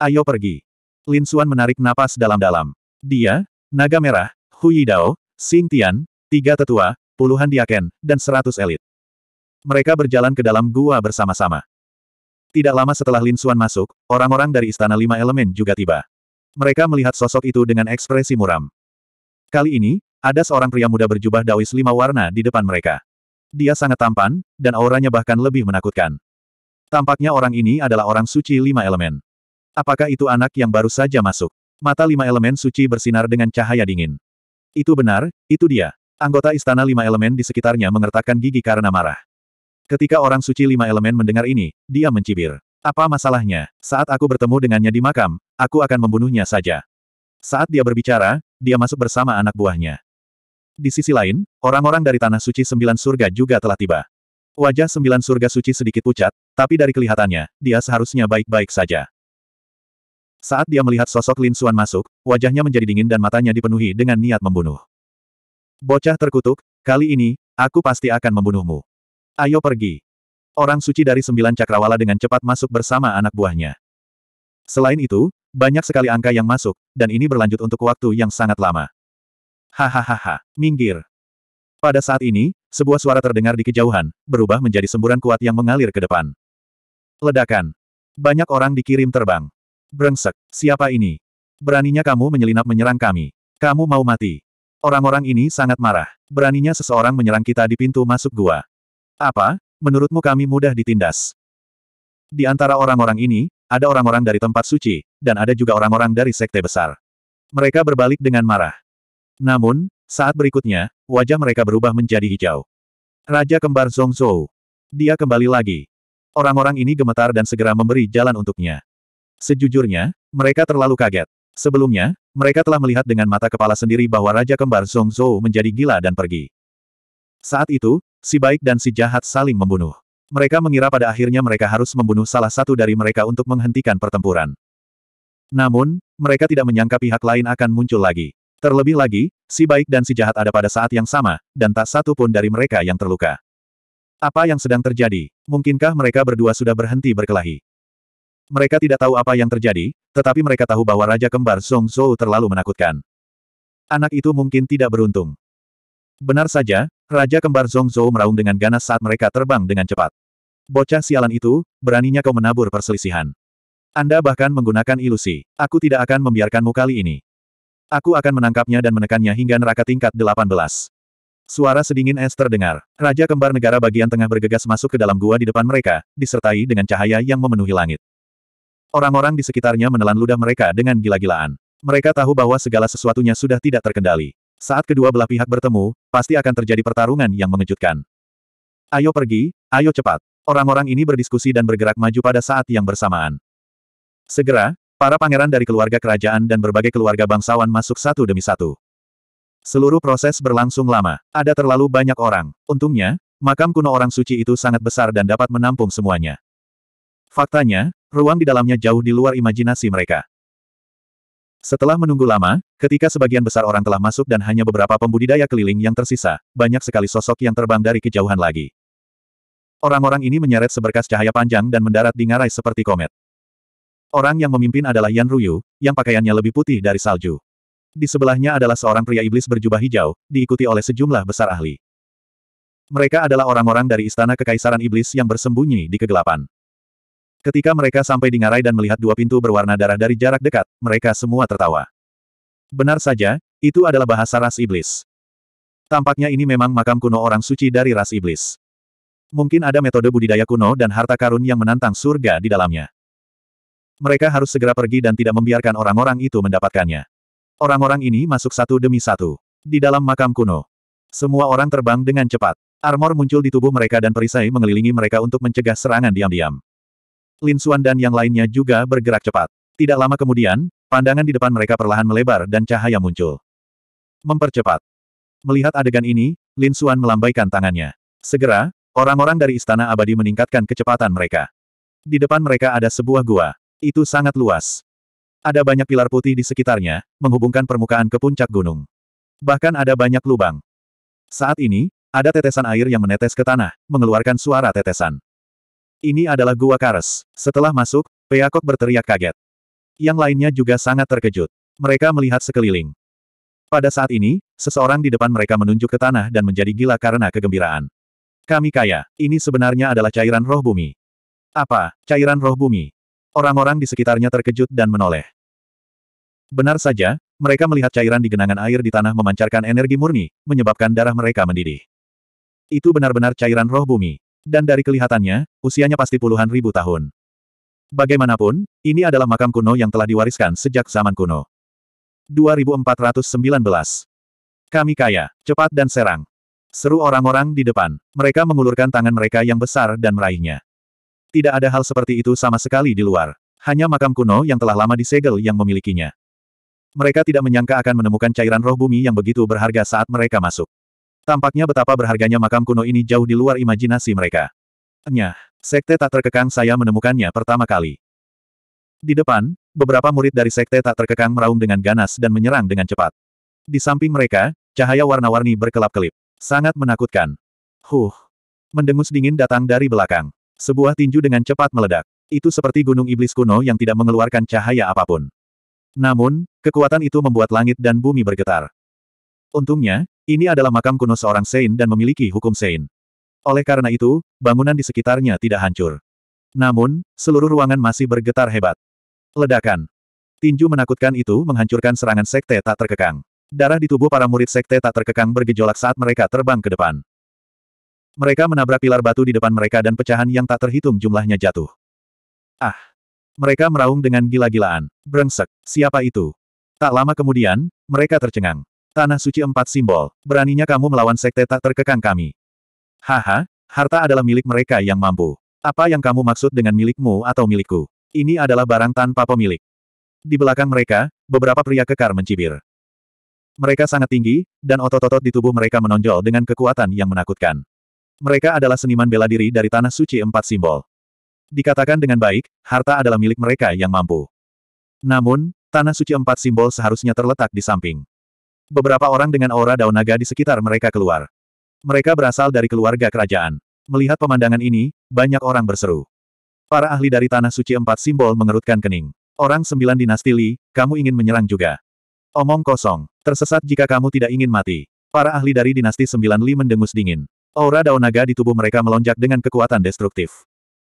Ayo pergi. Lin Xuan menarik napas dalam-dalam. Dia, Naga Merah, Hui Dao, Xing Tian, tiga tetua, puluhan diaken, dan seratus elit. Mereka berjalan ke dalam gua bersama-sama. Tidak lama setelah Lin Xuan masuk, orang-orang dari Istana Lima Elemen juga tiba. Mereka melihat sosok itu dengan ekspresi muram. Kali ini, ada seorang pria muda berjubah dawis lima warna di depan mereka. Dia sangat tampan, dan auranya bahkan lebih menakutkan. Tampaknya orang ini adalah orang suci lima elemen. Apakah itu anak yang baru saja masuk? Mata lima elemen suci bersinar dengan cahaya dingin. Itu benar, itu dia. Anggota istana lima elemen di sekitarnya mengertakkan gigi karena marah. Ketika orang suci lima elemen mendengar ini, dia mencibir. Apa masalahnya? Saat aku bertemu dengannya di makam, aku akan membunuhnya saja. Saat dia berbicara, dia masuk bersama anak buahnya. Di sisi lain, orang-orang dari Tanah Suci Sembilan Surga juga telah tiba. Wajah Sembilan Surga Suci sedikit pucat, tapi dari kelihatannya, dia seharusnya baik-baik saja. Saat dia melihat sosok Lin Suan masuk, wajahnya menjadi dingin dan matanya dipenuhi dengan niat membunuh. Bocah terkutuk, kali ini, aku pasti akan membunuhmu. Ayo pergi. Orang suci dari sembilan cakrawala dengan cepat masuk bersama anak buahnya. Selain itu, banyak sekali angka yang masuk, dan ini berlanjut untuk waktu yang sangat lama. Hahaha, minggir. Pada saat ini, sebuah suara terdengar di kejauhan, berubah menjadi semburan kuat yang mengalir ke depan. Ledakan. Banyak orang dikirim terbang. Brengsek, siapa ini? Beraninya kamu menyelinap menyerang kami. Kamu mau mati. Orang-orang ini sangat marah. Beraninya seseorang menyerang kita di pintu masuk gua. Apa? Menurutmu kami mudah ditindas? Di antara orang-orang ini, ada orang-orang dari tempat suci, dan ada juga orang-orang dari sekte besar. Mereka berbalik dengan marah. Namun, saat berikutnya, wajah mereka berubah menjadi hijau. Raja kembar Zongzhou. Dia kembali lagi. Orang-orang ini gemetar dan segera memberi jalan untuknya. Sejujurnya, mereka terlalu kaget. Sebelumnya, mereka telah melihat dengan mata kepala sendiri bahwa Raja Kembar Song Zhou menjadi gila dan pergi. Saat itu, si baik dan si jahat saling membunuh. Mereka mengira pada akhirnya mereka harus membunuh salah satu dari mereka untuk menghentikan pertempuran. Namun, mereka tidak menyangka pihak lain akan muncul lagi. Terlebih lagi, si baik dan si jahat ada pada saat yang sama, dan tak satu pun dari mereka yang terluka. Apa yang sedang terjadi? Mungkinkah mereka berdua sudah berhenti berkelahi? Mereka tidak tahu apa yang terjadi, tetapi mereka tahu bahwa Raja Kembar Song Zhou terlalu menakutkan. Anak itu mungkin tidak beruntung. Benar saja, Raja Kembar Song Zhou meraung dengan ganas saat mereka terbang dengan cepat. Bocah sialan itu, beraninya kau menabur perselisihan. Anda bahkan menggunakan ilusi. Aku tidak akan membiarkanmu kali ini. Aku akan menangkapnya dan menekannya hingga neraka tingkat 18. Suara sedingin es terdengar. Raja kembar negara bagian tengah bergegas masuk ke dalam gua di depan mereka, disertai dengan cahaya yang memenuhi langit. Orang-orang di sekitarnya menelan ludah mereka dengan gila-gilaan. Mereka tahu bahwa segala sesuatunya sudah tidak terkendali. Saat kedua belah pihak bertemu, pasti akan terjadi pertarungan yang mengejutkan. Ayo pergi, ayo cepat. Orang-orang ini berdiskusi dan bergerak maju pada saat yang bersamaan. Segera, Para pangeran dari keluarga kerajaan dan berbagai keluarga bangsawan masuk satu demi satu. Seluruh proses berlangsung lama. Ada terlalu banyak orang. Untungnya, makam kuno orang suci itu sangat besar dan dapat menampung semuanya. Faktanya, ruang di dalamnya jauh di luar imajinasi mereka. Setelah menunggu lama, ketika sebagian besar orang telah masuk dan hanya beberapa pembudidaya keliling yang tersisa, banyak sekali sosok yang terbang dari kejauhan lagi. Orang-orang ini menyeret seberkas cahaya panjang dan mendarat di ngarai seperti komet. Orang yang memimpin adalah Yan Ruyu, yang pakaiannya lebih putih dari salju. Di sebelahnya adalah seorang pria iblis berjubah hijau, diikuti oleh sejumlah besar ahli. Mereka adalah orang-orang dari Istana Kekaisaran Iblis yang bersembunyi di kegelapan. Ketika mereka sampai di ngarai dan melihat dua pintu berwarna darah dari jarak dekat, mereka semua tertawa. Benar saja, itu adalah bahasa ras iblis. Tampaknya ini memang makam kuno orang suci dari ras iblis. Mungkin ada metode budidaya kuno dan harta karun yang menantang surga di dalamnya. Mereka harus segera pergi dan tidak membiarkan orang-orang itu mendapatkannya. Orang-orang ini masuk satu demi satu. Di dalam makam kuno. Semua orang terbang dengan cepat. Armor muncul di tubuh mereka dan perisai mengelilingi mereka untuk mencegah serangan diam-diam. Lin Xuan dan yang lainnya juga bergerak cepat. Tidak lama kemudian, pandangan di depan mereka perlahan melebar dan cahaya muncul. Mempercepat. Melihat adegan ini, Lin Xuan melambaikan tangannya. Segera, orang-orang dari Istana Abadi meningkatkan kecepatan mereka. Di depan mereka ada sebuah gua. Itu sangat luas. Ada banyak pilar putih di sekitarnya, menghubungkan permukaan ke puncak gunung. Bahkan ada banyak lubang. Saat ini, ada tetesan air yang menetes ke tanah, mengeluarkan suara tetesan. Ini adalah gua kares. Setelah masuk, Peakok berteriak kaget. Yang lainnya juga sangat terkejut. Mereka melihat sekeliling. Pada saat ini, seseorang di depan mereka menunjuk ke tanah dan menjadi gila karena kegembiraan. Kami kaya, ini sebenarnya adalah cairan roh bumi. Apa, cairan roh bumi? Orang-orang di sekitarnya terkejut dan menoleh. Benar saja, mereka melihat cairan di genangan air di tanah memancarkan energi murni, menyebabkan darah mereka mendidih. Itu benar-benar cairan roh bumi. Dan dari kelihatannya, usianya pasti puluhan ribu tahun. Bagaimanapun, ini adalah makam kuno yang telah diwariskan sejak zaman kuno. 2419 Kami kaya, cepat dan serang. Seru orang-orang di depan. Mereka mengulurkan tangan mereka yang besar dan meraihnya. Tidak ada hal seperti itu sama sekali di luar. Hanya makam kuno yang telah lama disegel yang memilikinya. Mereka tidak menyangka akan menemukan cairan roh bumi yang begitu berharga saat mereka masuk. Tampaknya betapa berharganya makam kuno ini jauh di luar imajinasi mereka. Nyah, sekte tak terkekang saya menemukannya pertama kali. Di depan, beberapa murid dari sekte tak terkekang meraung dengan ganas dan menyerang dengan cepat. Di samping mereka, cahaya warna-warni berkelap-kelip. Sangat menakutkan. Huh. Mendengus dingin datang dari belakang. Sebuah tinju dengan cepat meledak. Itu seperti gunung iblis kuno yang tidak mengeluarkan cahaya apapun. Namun, kekuatan itu membuat langit dan bumi bergetar. Untungnya, ini adalah makam kuno seorang Sein dan memiliki hukum Sein. Oleh karena itu, bangunan di sekitarnya tidak hancur. Namun, seluruh ruangan masih bergetar hebat. Ledakan. Tinju menakutkan itu menghancurkan serangan sekte tak terkekang. Darah di tubuh para murid sekte tak terkekang bergejolak saat mereka terbang ke depan. Mereka menabrak pilar batu di depan mereka dan pecahan yang tak terhitung jumlahnya jatuh. Ah! Mereka meraung dengan gila-gilaan. Brengsek, siapa itu? Tak lama kemudian, mereka tercengang. Tanah suci empat simbol, beraninya kamu melawan sekte tak terkekang kami. Haha, harta adalah milik mereka yang mampu. Apa yang kamu maksud dengan milikmu atau milikku? Ini adalah barang tanpa pemilik. Di belakang mereka, beberapa pria kekar mencibir. Mereka sangat tinggi, dan otot-otot di tubuh mereka menonjol dengan kekuatan yang menakutkan. Mereka adalah seniman bela diri dari Tanah Suci Empat Simbol. Dikatakan dengan baik, harta adalah milik mereka yang mampu. Namun, Tanah Suci Empat Simbol seharusnya terletak di samping. Beberapa orang dengan aura daun naga di sekitar mereka keluar. Mereka berasal dari keluarga kerajaan. Melihat pemandangan ini, banyak orang berseru. Para ahli dari Tanah Suci Empat Simbol mengerutkan kening. Orang sembilan dinasti Li, kamu ingin menyerang juga. Omong kosong, tersesat jika kamu tidak ingin mati. Para ahli dari dinasti sembilan Li mendengus dingin. Aura daun naga di tubuh mereka melonjak dengan kekuatan destruktif.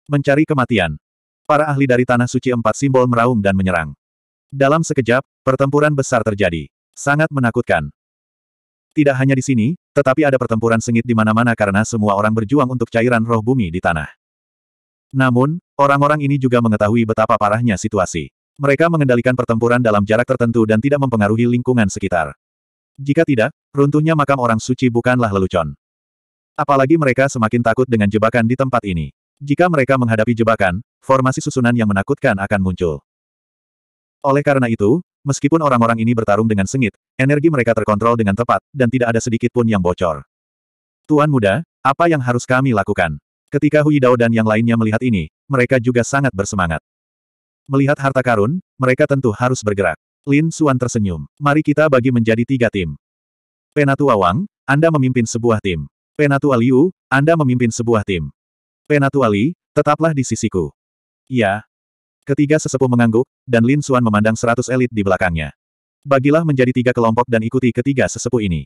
Mencari kematian. Para ahli dari Tanah Suci Empat Simbol meraung dan menyerang. Dalam sekejap, pertempuran besar terjadi. Sangat menakutkan. Tidak hanya di sini, tetapi ada pertempuran sengit di mana-mana karena semua orang berjuang untuk cairan roh bumi di tanah. Namun, orang-orang ini juga mengetahui betapa parahnya situasi. Mereka mengendalikan pertempuran dalam jarak tertentu dan tidak mempengaruhi lingkungan sekitar. Jika tidak, runtuhnya makam orang suci bukanlah lelucon. Apalagi mereka semakin takut dengan jebakan di tempat ini. Jika mereka menghadapi jebakan, formasi susunan yang menakutkan akan muncul. Oleh karena itu, meskipun orang-orang ini bertarung dengan sengit, energi mereka terkontrol dengan tepat, dan tidak ada sedikit pun yang bocor. Tuan muda, apa yang harus kami lakukan? Ketika Hui Dao dan yang lainnya melihat ini, mereka juga sangat bersemangat. Melihat harta karun, mereka tentu harus bergerak. Lin Suan tersenyum. Mari kita bagi menjadi tiga tim. Penatua Wang, Anda memimpin sebuah tim. Penatua Liu, Anda memimpin sebuah tim. Penatua Li, tetaplah di sisiku. Ya. Ketiga sesepuh mengangguk, dan Lin Xuan memandang seratus elit di belakangnya. Bagilah menjadi tiga kelompok dan ikuti ketiga sesepuh ini.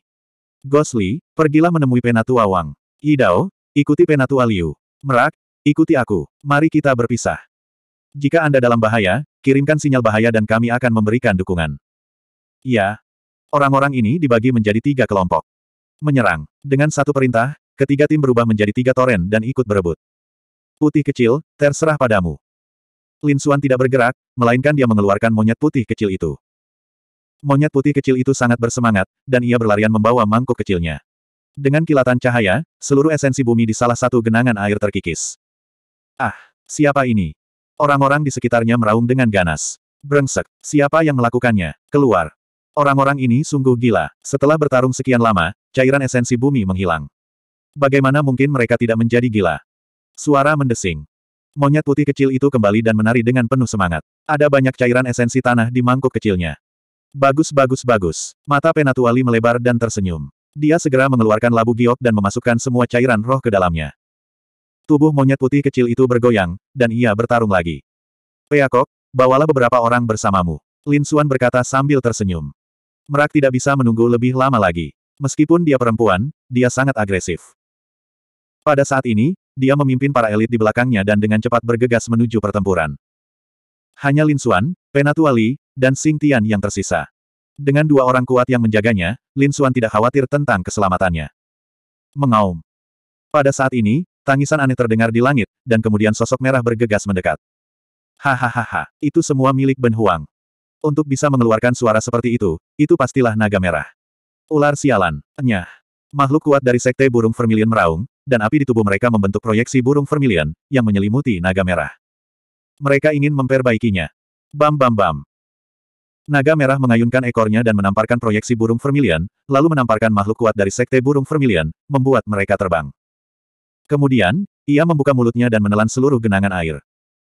Gosli, pergilah menemui Penatua Wang. Idao, ikuti Penatua Liu. Merak, ikuti aku. Mari kita berpisah. Jika Anda dalam bahaya, kirimkan sinyal bahaya dan kami akan memberikan dukungan. Ya. Orang-orang ini dibagi menjadi tiga kelompok menyerang. Dengan satu perintah, ketiga tim berubah menjadi tiga toren dan ikut berebut. Putih kecil, terserah padamu. Lin Xuan tidak bergerak, melainkan dia mengeluarkan monyet putih kecil itu. Monyet putih kecil itu sangat bersemangat, dan ia berlarian membawa mangkuk kecilnya. Dengan kilatan cahaya, seluruh esensi bumi di salah satu genangan air terkikis. Ah, siapa ini? Orang-orang di sekitarnya meraung dengan ganas. Brengsek, siapa yang melakukannya? Keluar. Orang-orang ini sungguh gila. Setelah bertarung sekian lama, Cairan esensi bumi menghilang. Bagaimana mungkin mereka tidak menjadi gila? Suara mendesing. Monyet putih kecil itu kembali dan menari dengan penuh semangat. Ada banyak cairan esensi tanah di mangkuk kecilnya. Bagus bagus bagus. Mata Penatuali melebar dan tersenyum. Dia segera mengeluarkan labu giok dan memasukkan semua cairan roh ke dalamnya. Tubuh monyet putih kecil itu bergoyang, dan ia bertarung lagi. Peakok, bawalah beberapa orang bersamamu. Lin Xuan berkata sambil tersenyum. Merak tidak bisa menunggu lebih lama lagi. Meskipun dia perempuan, dia sangat agresif. Pada saat ini, dia memimpin para elit di belakangnya dan dengan cepat bergegas menuju pertempuran. Hanya Lin Xuan, Penatuali, dan Xing Tian yang tersisa. Dengan dua orang kuat yang menjaganya, Lin Xuan tidak khawatir tentang keselamatannya. Mengaum. Pada saat ini, tangisan aneh terdengar di langit, dan kemudian sosok merah bergegas mendekat. Hahaha, itu semua milik Ben Huang. Untuk bisa mengeluarkan suara seperti itu, itu pastilah naga merah. Ular sialan. Nyah. Makhluk kuat dari sekte burung vermilion meraung, dan api di tubuh mereka membentuk proyeksi burung vermilion, yang menyelimuti naga merah. Mereka ingin memperbaikinya. Bam bam bam. Naga merah mengayunkan ekornya dan menamparkan proyeksi burung vermilion, lalu menamparkan makhluk kuat dari sekte burung vermilion, membuat mereka terbang. Kemudian, ia membuka mulutnya dan menelan seluruh genangan air.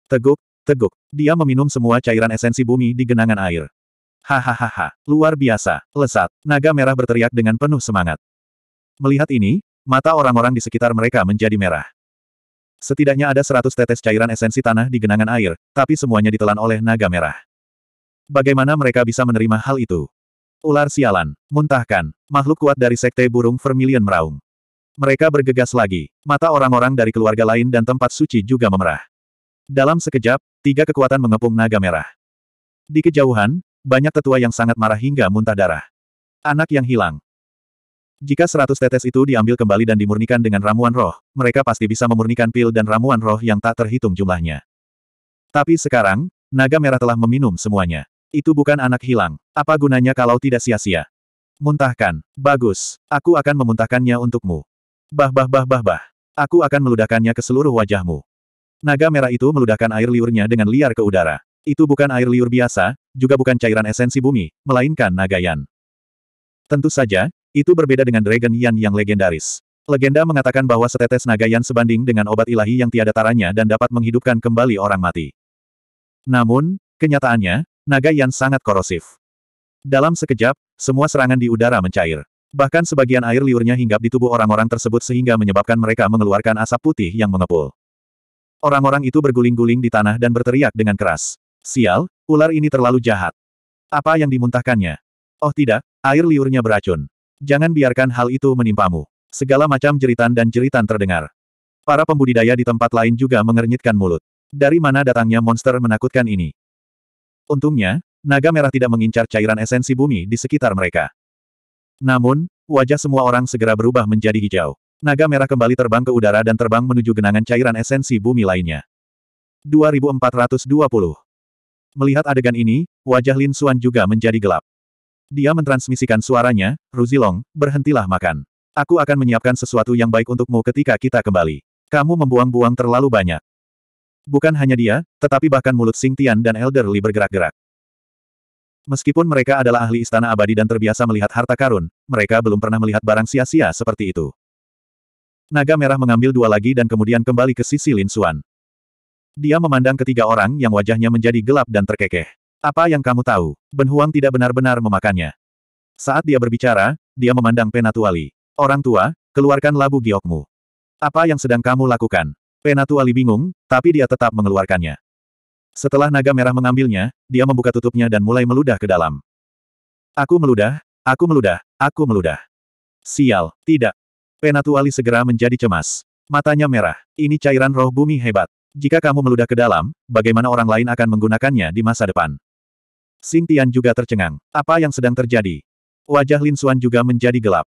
Teguk, teguk, dia meminum semua cairan esensi bumi di genangan air. Hahaha, luar biasa, lesat. Naga merah berteriak dengan penuh semangat. Melihat ini, mata orang-orang di sekitar mereka menjadi merah. Setidaknya ada seratus tetes cairan esensi tanah di genangan air, tapi semuanya ditelan oleh naga merah. Bagaimana mereka bisa menerima hal itu? Ular sialan, muntahkan, makhluk kuat dari sekte burung vermilion meraung. Mereka bergegas lagi, mata orang-orang dari keluarga lain dan tempat suci juga memerah. Dalam sekejap, tiga kekuatan mengepung naga merah. Di kejauhan, banyak tetua yang sangat marah hingga muntah darah. Anak yang hilang. Jika seratus tetes itu diambil kembali dan dimurnikan dengan ramuan roh, mereka pasti bisa memurnikan pil dan ramuan roh yang tak terhitung jumlahnya. Tapi sekarang, naga merah telah meminum semuanya. Itu bukan anak hilang. Apa gunanya kalau tidak sia-sia? Muntahkan. Bagus. Aku akan memuntahkannya untukmu. Bah bah bah bah bah. Aku akan meludahkannya ke seluruh wajahmu. Naga merah itu meludahkan air liurnya dengan liar ke udara. Itu bukan air liur biasa, juga bukan cairan esensi bumi, melainkan Nagayan. Tentu saja, itu berbeda dengan Dragon Yan yang legendaris. Legenda mengatakan bahwa setetes Nagayan sebanding dengan obat ilahi yang tiada taranya dan dapat menghidupkan kembali orang mati. Namun, kenyataannya, Nagayan sangat korosif. Dalam sekejap, semua serangan di udara mencair. Bahkan sebagian air liurnya hinggap di tubuh orang-orang tersebut sehingga menyebabkan mereka mengeluarkan asap putih yang mengepul. Orang-orang itu berguling-guling di tanah dan berteriak dengan keras. Sial, ular ini terlalu jahat. Apa yang dimuntahkannya? Oh tidak, air liurnya beracun. Jangan biarkan hal itu menimpamu. Segala macam jeritan dan jeritan terdengar. Para pembudidaya di tempat lain juga mengernyitkan mulut. Dari mana datangnya monster menakutkan ini? Untungnya, naga merah tidak mengincar cairan esensi bumi di sekitar mereka. Namun, wajah semua orang segera berubah menjadi hijau. Naga merah kembali terbang ke udara dan terbang menuju genangan cairan esensi bumi lainnya. 2420 Melihat adegan ini, wajah Lin Xuan juga menjadi gelap. Dia mentransmisikan suaranya, Ruzilong, berhentilah makan. Aku akan menyiapkan sesuatu yang baik untukmu ketika kita kembali. Kamu membuang-buang terlalu banyak. Bukan hanya dia, tetapi bahkan mulut Sing Tian dan Elder Li bergerak-gerak. Meskipun mereka adalah ahli istana abadi dan terbiasa melihat harta karun, mereka belum pernah melihat barang sia-sia seperti itu. Naga merah mengambil dua lagi dan kemudian kembali ke sisi Lin Xuan. Dia memandang ketiga orang yang wajahnya menjadi gelap dan terkekeh. Apa yang kamu tahu? Ben Huang tidak benar-benar memakannya. Saat dia berbicara, dia memandang Penatuali. Orang tua, keluarkan labu giokmu. Apa yang sedang kamu lakukan? Penatuali bingung, tapi dia tetap mengeluarkannya. Setelah naga merah mengambilnya, dia membuka tutupnya dan mulai meludah ke dalam. Aku meludah, aku meludah, aku meludah. Sial, tidak. Penatuali segera menjadi cemas. Matanya merah. Ini cairan roh bumi hebat. Jika kamu meludah ke dalam, bagaimana orang lain akan menggunakannya di masa depan? Xing Tian juga tercengang. Apa yang sedang terjadi? Wajah Lin Xuan juga menjadi gelap.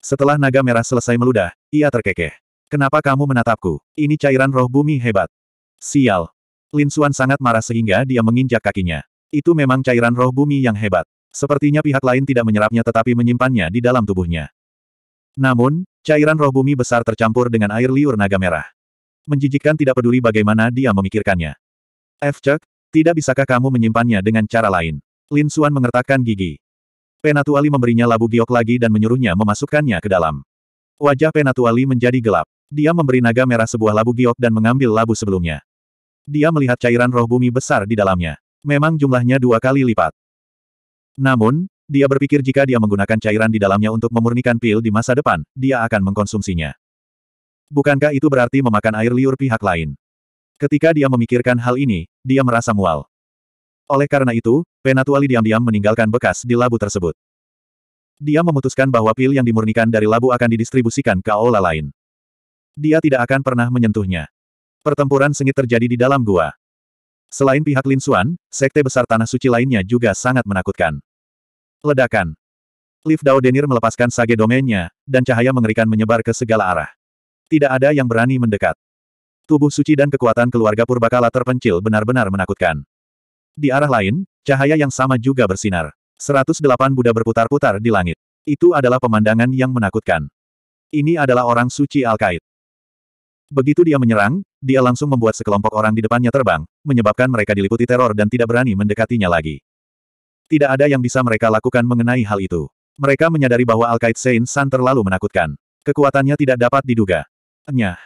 Setelah naga merah selesai meludah, ia terkekeh. Kenapa kamu menatapku? Ini cairan roh bumi hebat. Sial. Lin Xuan sangat marah sehingga dia menginjak kakinya. Itu memang cairan roh bumi yang hebat. Sepertinya pihak lain tidak menyerapnya tetapi menyimpannya di dalam tubuhnya. Namun, cairan roh bumi besar tercampur dengan air liur naga merah menjijikkan tidak peduli bagaimana dia memikirkannya. F. Chuck, tidak bisakah kamu menyimpannya dengan cara lain? Lin Suan mengertakkan gigi. Penatuali memberinya labu giok lagi dan menyuruhnya memasukkannya ke dalam. Wajah Penatuali menjadi gelap. Dia memberi naga merah sebuah labu giok dan mengambil labu sebelumnya. Dia melihat cairan roh bumi besar di dalamnya. Memang jumlahnya dua kali lipat. Namun, dia berpikir jika dia menggunakan cairan di dalamnya untuk memurnikan pil di masa depan, dia akan mengkonsumsinya. Bukankah itu berarti memakan air liur pihak lain? Ketika dia memikirkan hal ini, dia merasa mual. Oleh karena itu, Penatuali diam-diam meninggalkan bekas di labu tersebut. Dia memutuskan bahwa pil yang dimurnikan dari labu akan didistribusikan ke aula lain. Dia tidak akan pernah menyentuhnya. Pertempuran sengit terjadi di dalam gua. Selain pihak Lin Xuan, sekte besar Tanah Suci lainnya juga sangat menakutkan. Ledakan. Liv Dao Denir melepaskan sage domainnya, dan cahaya mengerikan menyebar ke segala arah. Tidak ada yang berani mendekat. Tubuh suci dan kekuatan keluarga purbakala terpencil benar-benar menakutkan. Di arah lain, cahaya yang sama juga bersinar. 108 Buddha berputar-putar di langit. Itu adalah pemandangan yang menakutkan. Ini adalah orang suci Al-Qaid. Begitu dia menyerang, dia langsung membuat sekelompok orang di depannya terbang, menyebabkan mereka diliputi teror dan tidak berani mendekatinya lagi. Tidak ada yang bisa mereka lakukan mengenai hal itu. Mereka menyadari bahwa Al-Qaid Saint San terlalu menakutkan. Kekuatannya tidak dapat diduga. Nyah.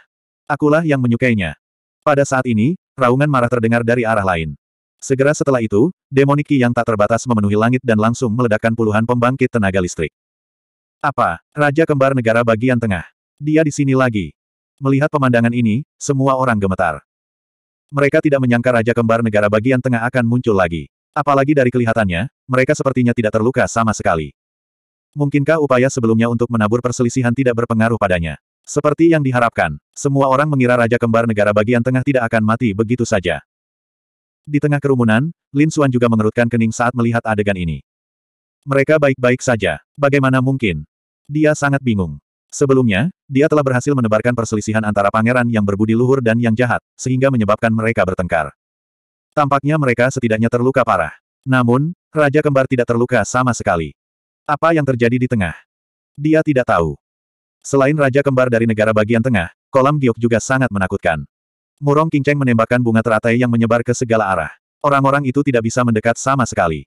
Akulah yang menyukainya. Pada saat ini, raungan marah terdengar dari arah lain. Segera setelah itu, demoniki yang tak terbatas memenuhi langit dan langsung meledakkan puluhan pembangkit tenaga listrik. Apa? Raja kembar negara bagian tengah. Dia di sini lagi. Melihat pemandangan ini, semua orang gemetar. Mereka tidak menyangka Raja Kembar Negara bagian tengah akan muncul lagi. Apalagi dari kelihatannya, mereka sepertinya tidak terluka sama sekali. Mungkinkah upaya sebelumnya untuk menabur perselisihan tidak berpengaruh padanya? Seperti yang diharapkan, semua orang mengira Raja Kembar Negara bagian tengah tidak akan mati begitu saja. Di tengah kerumunan, Lin Xuan juga mengerutkan kening saat melihat adegan ini. Mereka baik-baik saja. Bagaimana mungkin? Dia sangat bingung. Sebelumnya, dia telah berhasil menebarkan perselisihan antara pangeran yang berbudi luhur dan yang jahat, sehingga menyebabkan mereka bertengkar. Tampaknya mereka setidaknya terluka parah. Namun, Raja Kembar tidak terluka sama sekali. Apa yang terjadi di tengah? Dia tidak tahu. Selain raja kembar dari negara bagian tengah, kolam giok juga sangat menakutkan. Murong Kinceng menembakkan bunga teratai yang menyebar ke segala arah. Orang-orang itu tidak bisa mendekat sama sekali.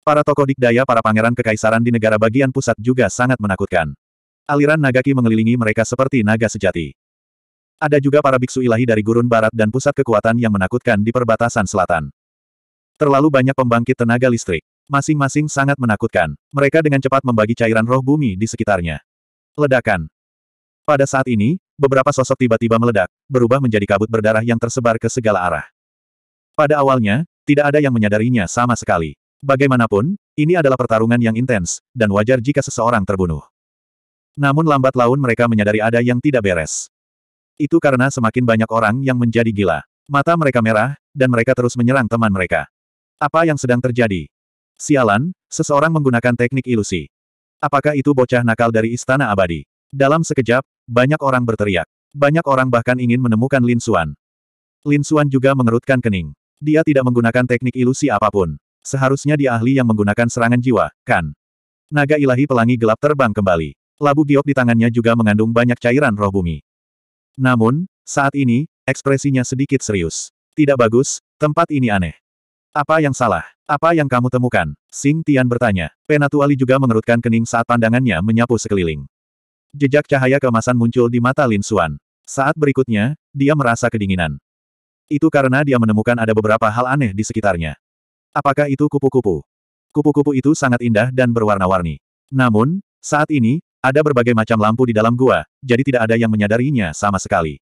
Para tokoh dikdaya para pangeran kekaisaran di negara bagian pusat juga sangat menakutkan. Aliran Nagaki mengelilingi mereka seperti naga sejati. Ada juga para biksu ilahi dari gurun barat dan pusat kekuatan yang menakutkan di perbatasan selatan. Terlalu banyak pembangkit tenaga listrik. Masing-masing sangat menakutkan. Mereka dengan cepat membagi cairan roh bumi di sekitarnya. Ledakan. Pada saat ini, beberapa sosok tiba-tiba meledak, berubah menjadi kabut berdarah yang tersebar ke segala arah. Pada awalnya, tidak ada yang menyadarinya sama sekali. Bagaimanapun, ini adalah pertarungan yang intens, dan wajar jika seseorang terbunuh. Namun lambat laun mereka menyadari ada yang tidak beres. Itu karena semakin banyak orang yang menjadi gila. Mata mereka merah, dan mereka terus menyerang teman mereka. Apa yang sedang terjadi? Sialan, seseorang menggunakan teknik ilusi. Apakah itu bocah nakal dari Istana Abadi? Dalam sekejap, banyak orang berteriak. Banyak orang bahkan ingin menemukan Lin Suan. Lin Suan juga mengerutkan kening. Dia tidak menggunakan teknik ilusi apapun. Seharusnya dia ahli yang menggunakan serangan jiwa, kan? Naga ilahi pelangi gelap terbang kembali. Labu giok di tangannya juga mengandung banyak cairan roh bumi. Namun, saat ini, ekspresinya sedikit serius. Tidak bagus, tempat ini aneh. Apa yang salah? Apa yang kamu temukan? Sing Tian bertanya. Penatuali juga mengerutkan kening saat pandangannya menyapu sekeliling. Jejak cahaya kemasan muncul di mata Lin Xuan. Saat berikutnya, dia merasa kedinginan. Itu karena dia menemukan ada beberapa hal aneh di sekitarnya. Apakah itu kupu-kupu? Kupu-kupu itu sangat indah dan berwarna-warni. Namun, saat ini, ada berbagai macam lampu di dalam gua, jadi tidak ada yang menyadarinya sama sekali.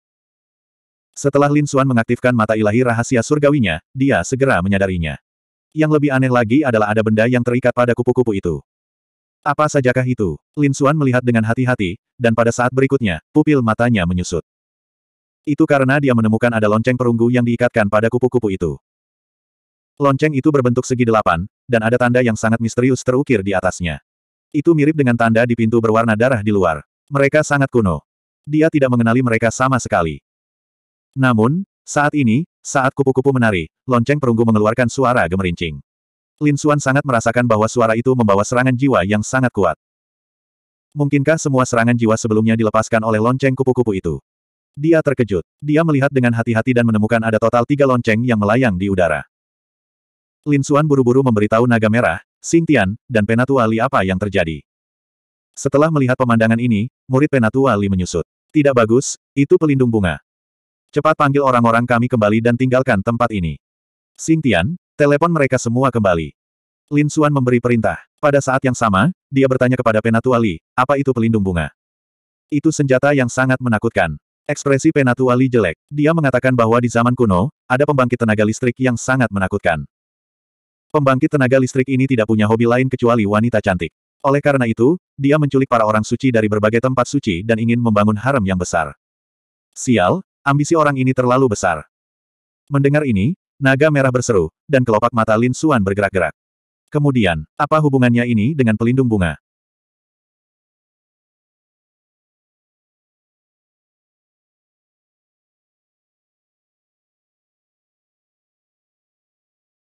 Setelah Lin Xuan mengaktifkan mata ilahi rahasia surgawinya, dia segera menyadarinya. Yang lebih aneh lagi adalah ada benda yang terikat pada kupu-kupu itu. Apa sajakah itu? Lin Xuan melihat dengan hati-hati, dan pada saat berikutnya, pupil matanya menyusut. Itu karena dia menemukan ada lonceng perunggu yang diikatkan pada kupu-kupu itu. Lonceng itu berbentuk segi delapan, dan ada tanda yang sangat misterius terukir di atasnya. Itu mirip dengan tanda di pintu berwarna darah di luar. Mereka sangat kuno. Dia tidak mengenali mereka sama sekali. Namun, saat ini, saat kupu-kupu menari, lonceng perunggu mengeluarkan suara gemerincing. Lin Xuan sangat merasakan bahwa suara itu membawa serangan jiwa yang sangat kuat. Mungkinkah semua serangan jiwa sebelumnya dilepaskan oleh lonceng kupu-kupu itu? Dia terkejut. Dia melihat dengan hati-hati dan menemukan ada total tiga lonceng yang melayang di udara. Lin Xuan buru-buru memberitahu Naga Merah, Xing Tian, dan Penatua Li apa yang terjadi. Setelah melihat pemandangan ini, murid Penatua Li menyusut. Tidak bagus, itu pelindung bunga. Cepat panggil orang-orang kami kembali dan tinggalkan tempat ini. Xing Tian, telepon mereka semua kembali. Lin Xuan memberi perintah. Pada saat yang sama, dia bertanya kepada Penatua Li, apa itu pelindung bunga? Itu senjata yang sangat menakutkan. Ekspresi Penatua Li jelek. Dia mengatakan bahwa di zaman kuno, ada pembangkit tenaga listrik yang sangat menakutkan. Pembangkit tenaga listrik ini tidak punya hobi lain kecuali wanita cantik. Oleh karena itu, dia menculik para orang suci dari berbagai tempat suci dan ingin membangun harem yang besar. Sial, Ambisi orang ini terlalu besar. Mendengar ini, naga merah berseru, dan kelopak mata Lin Suan bergerak-gerak. Kemudian, apa hubungannya ini dengan pelindung bunga?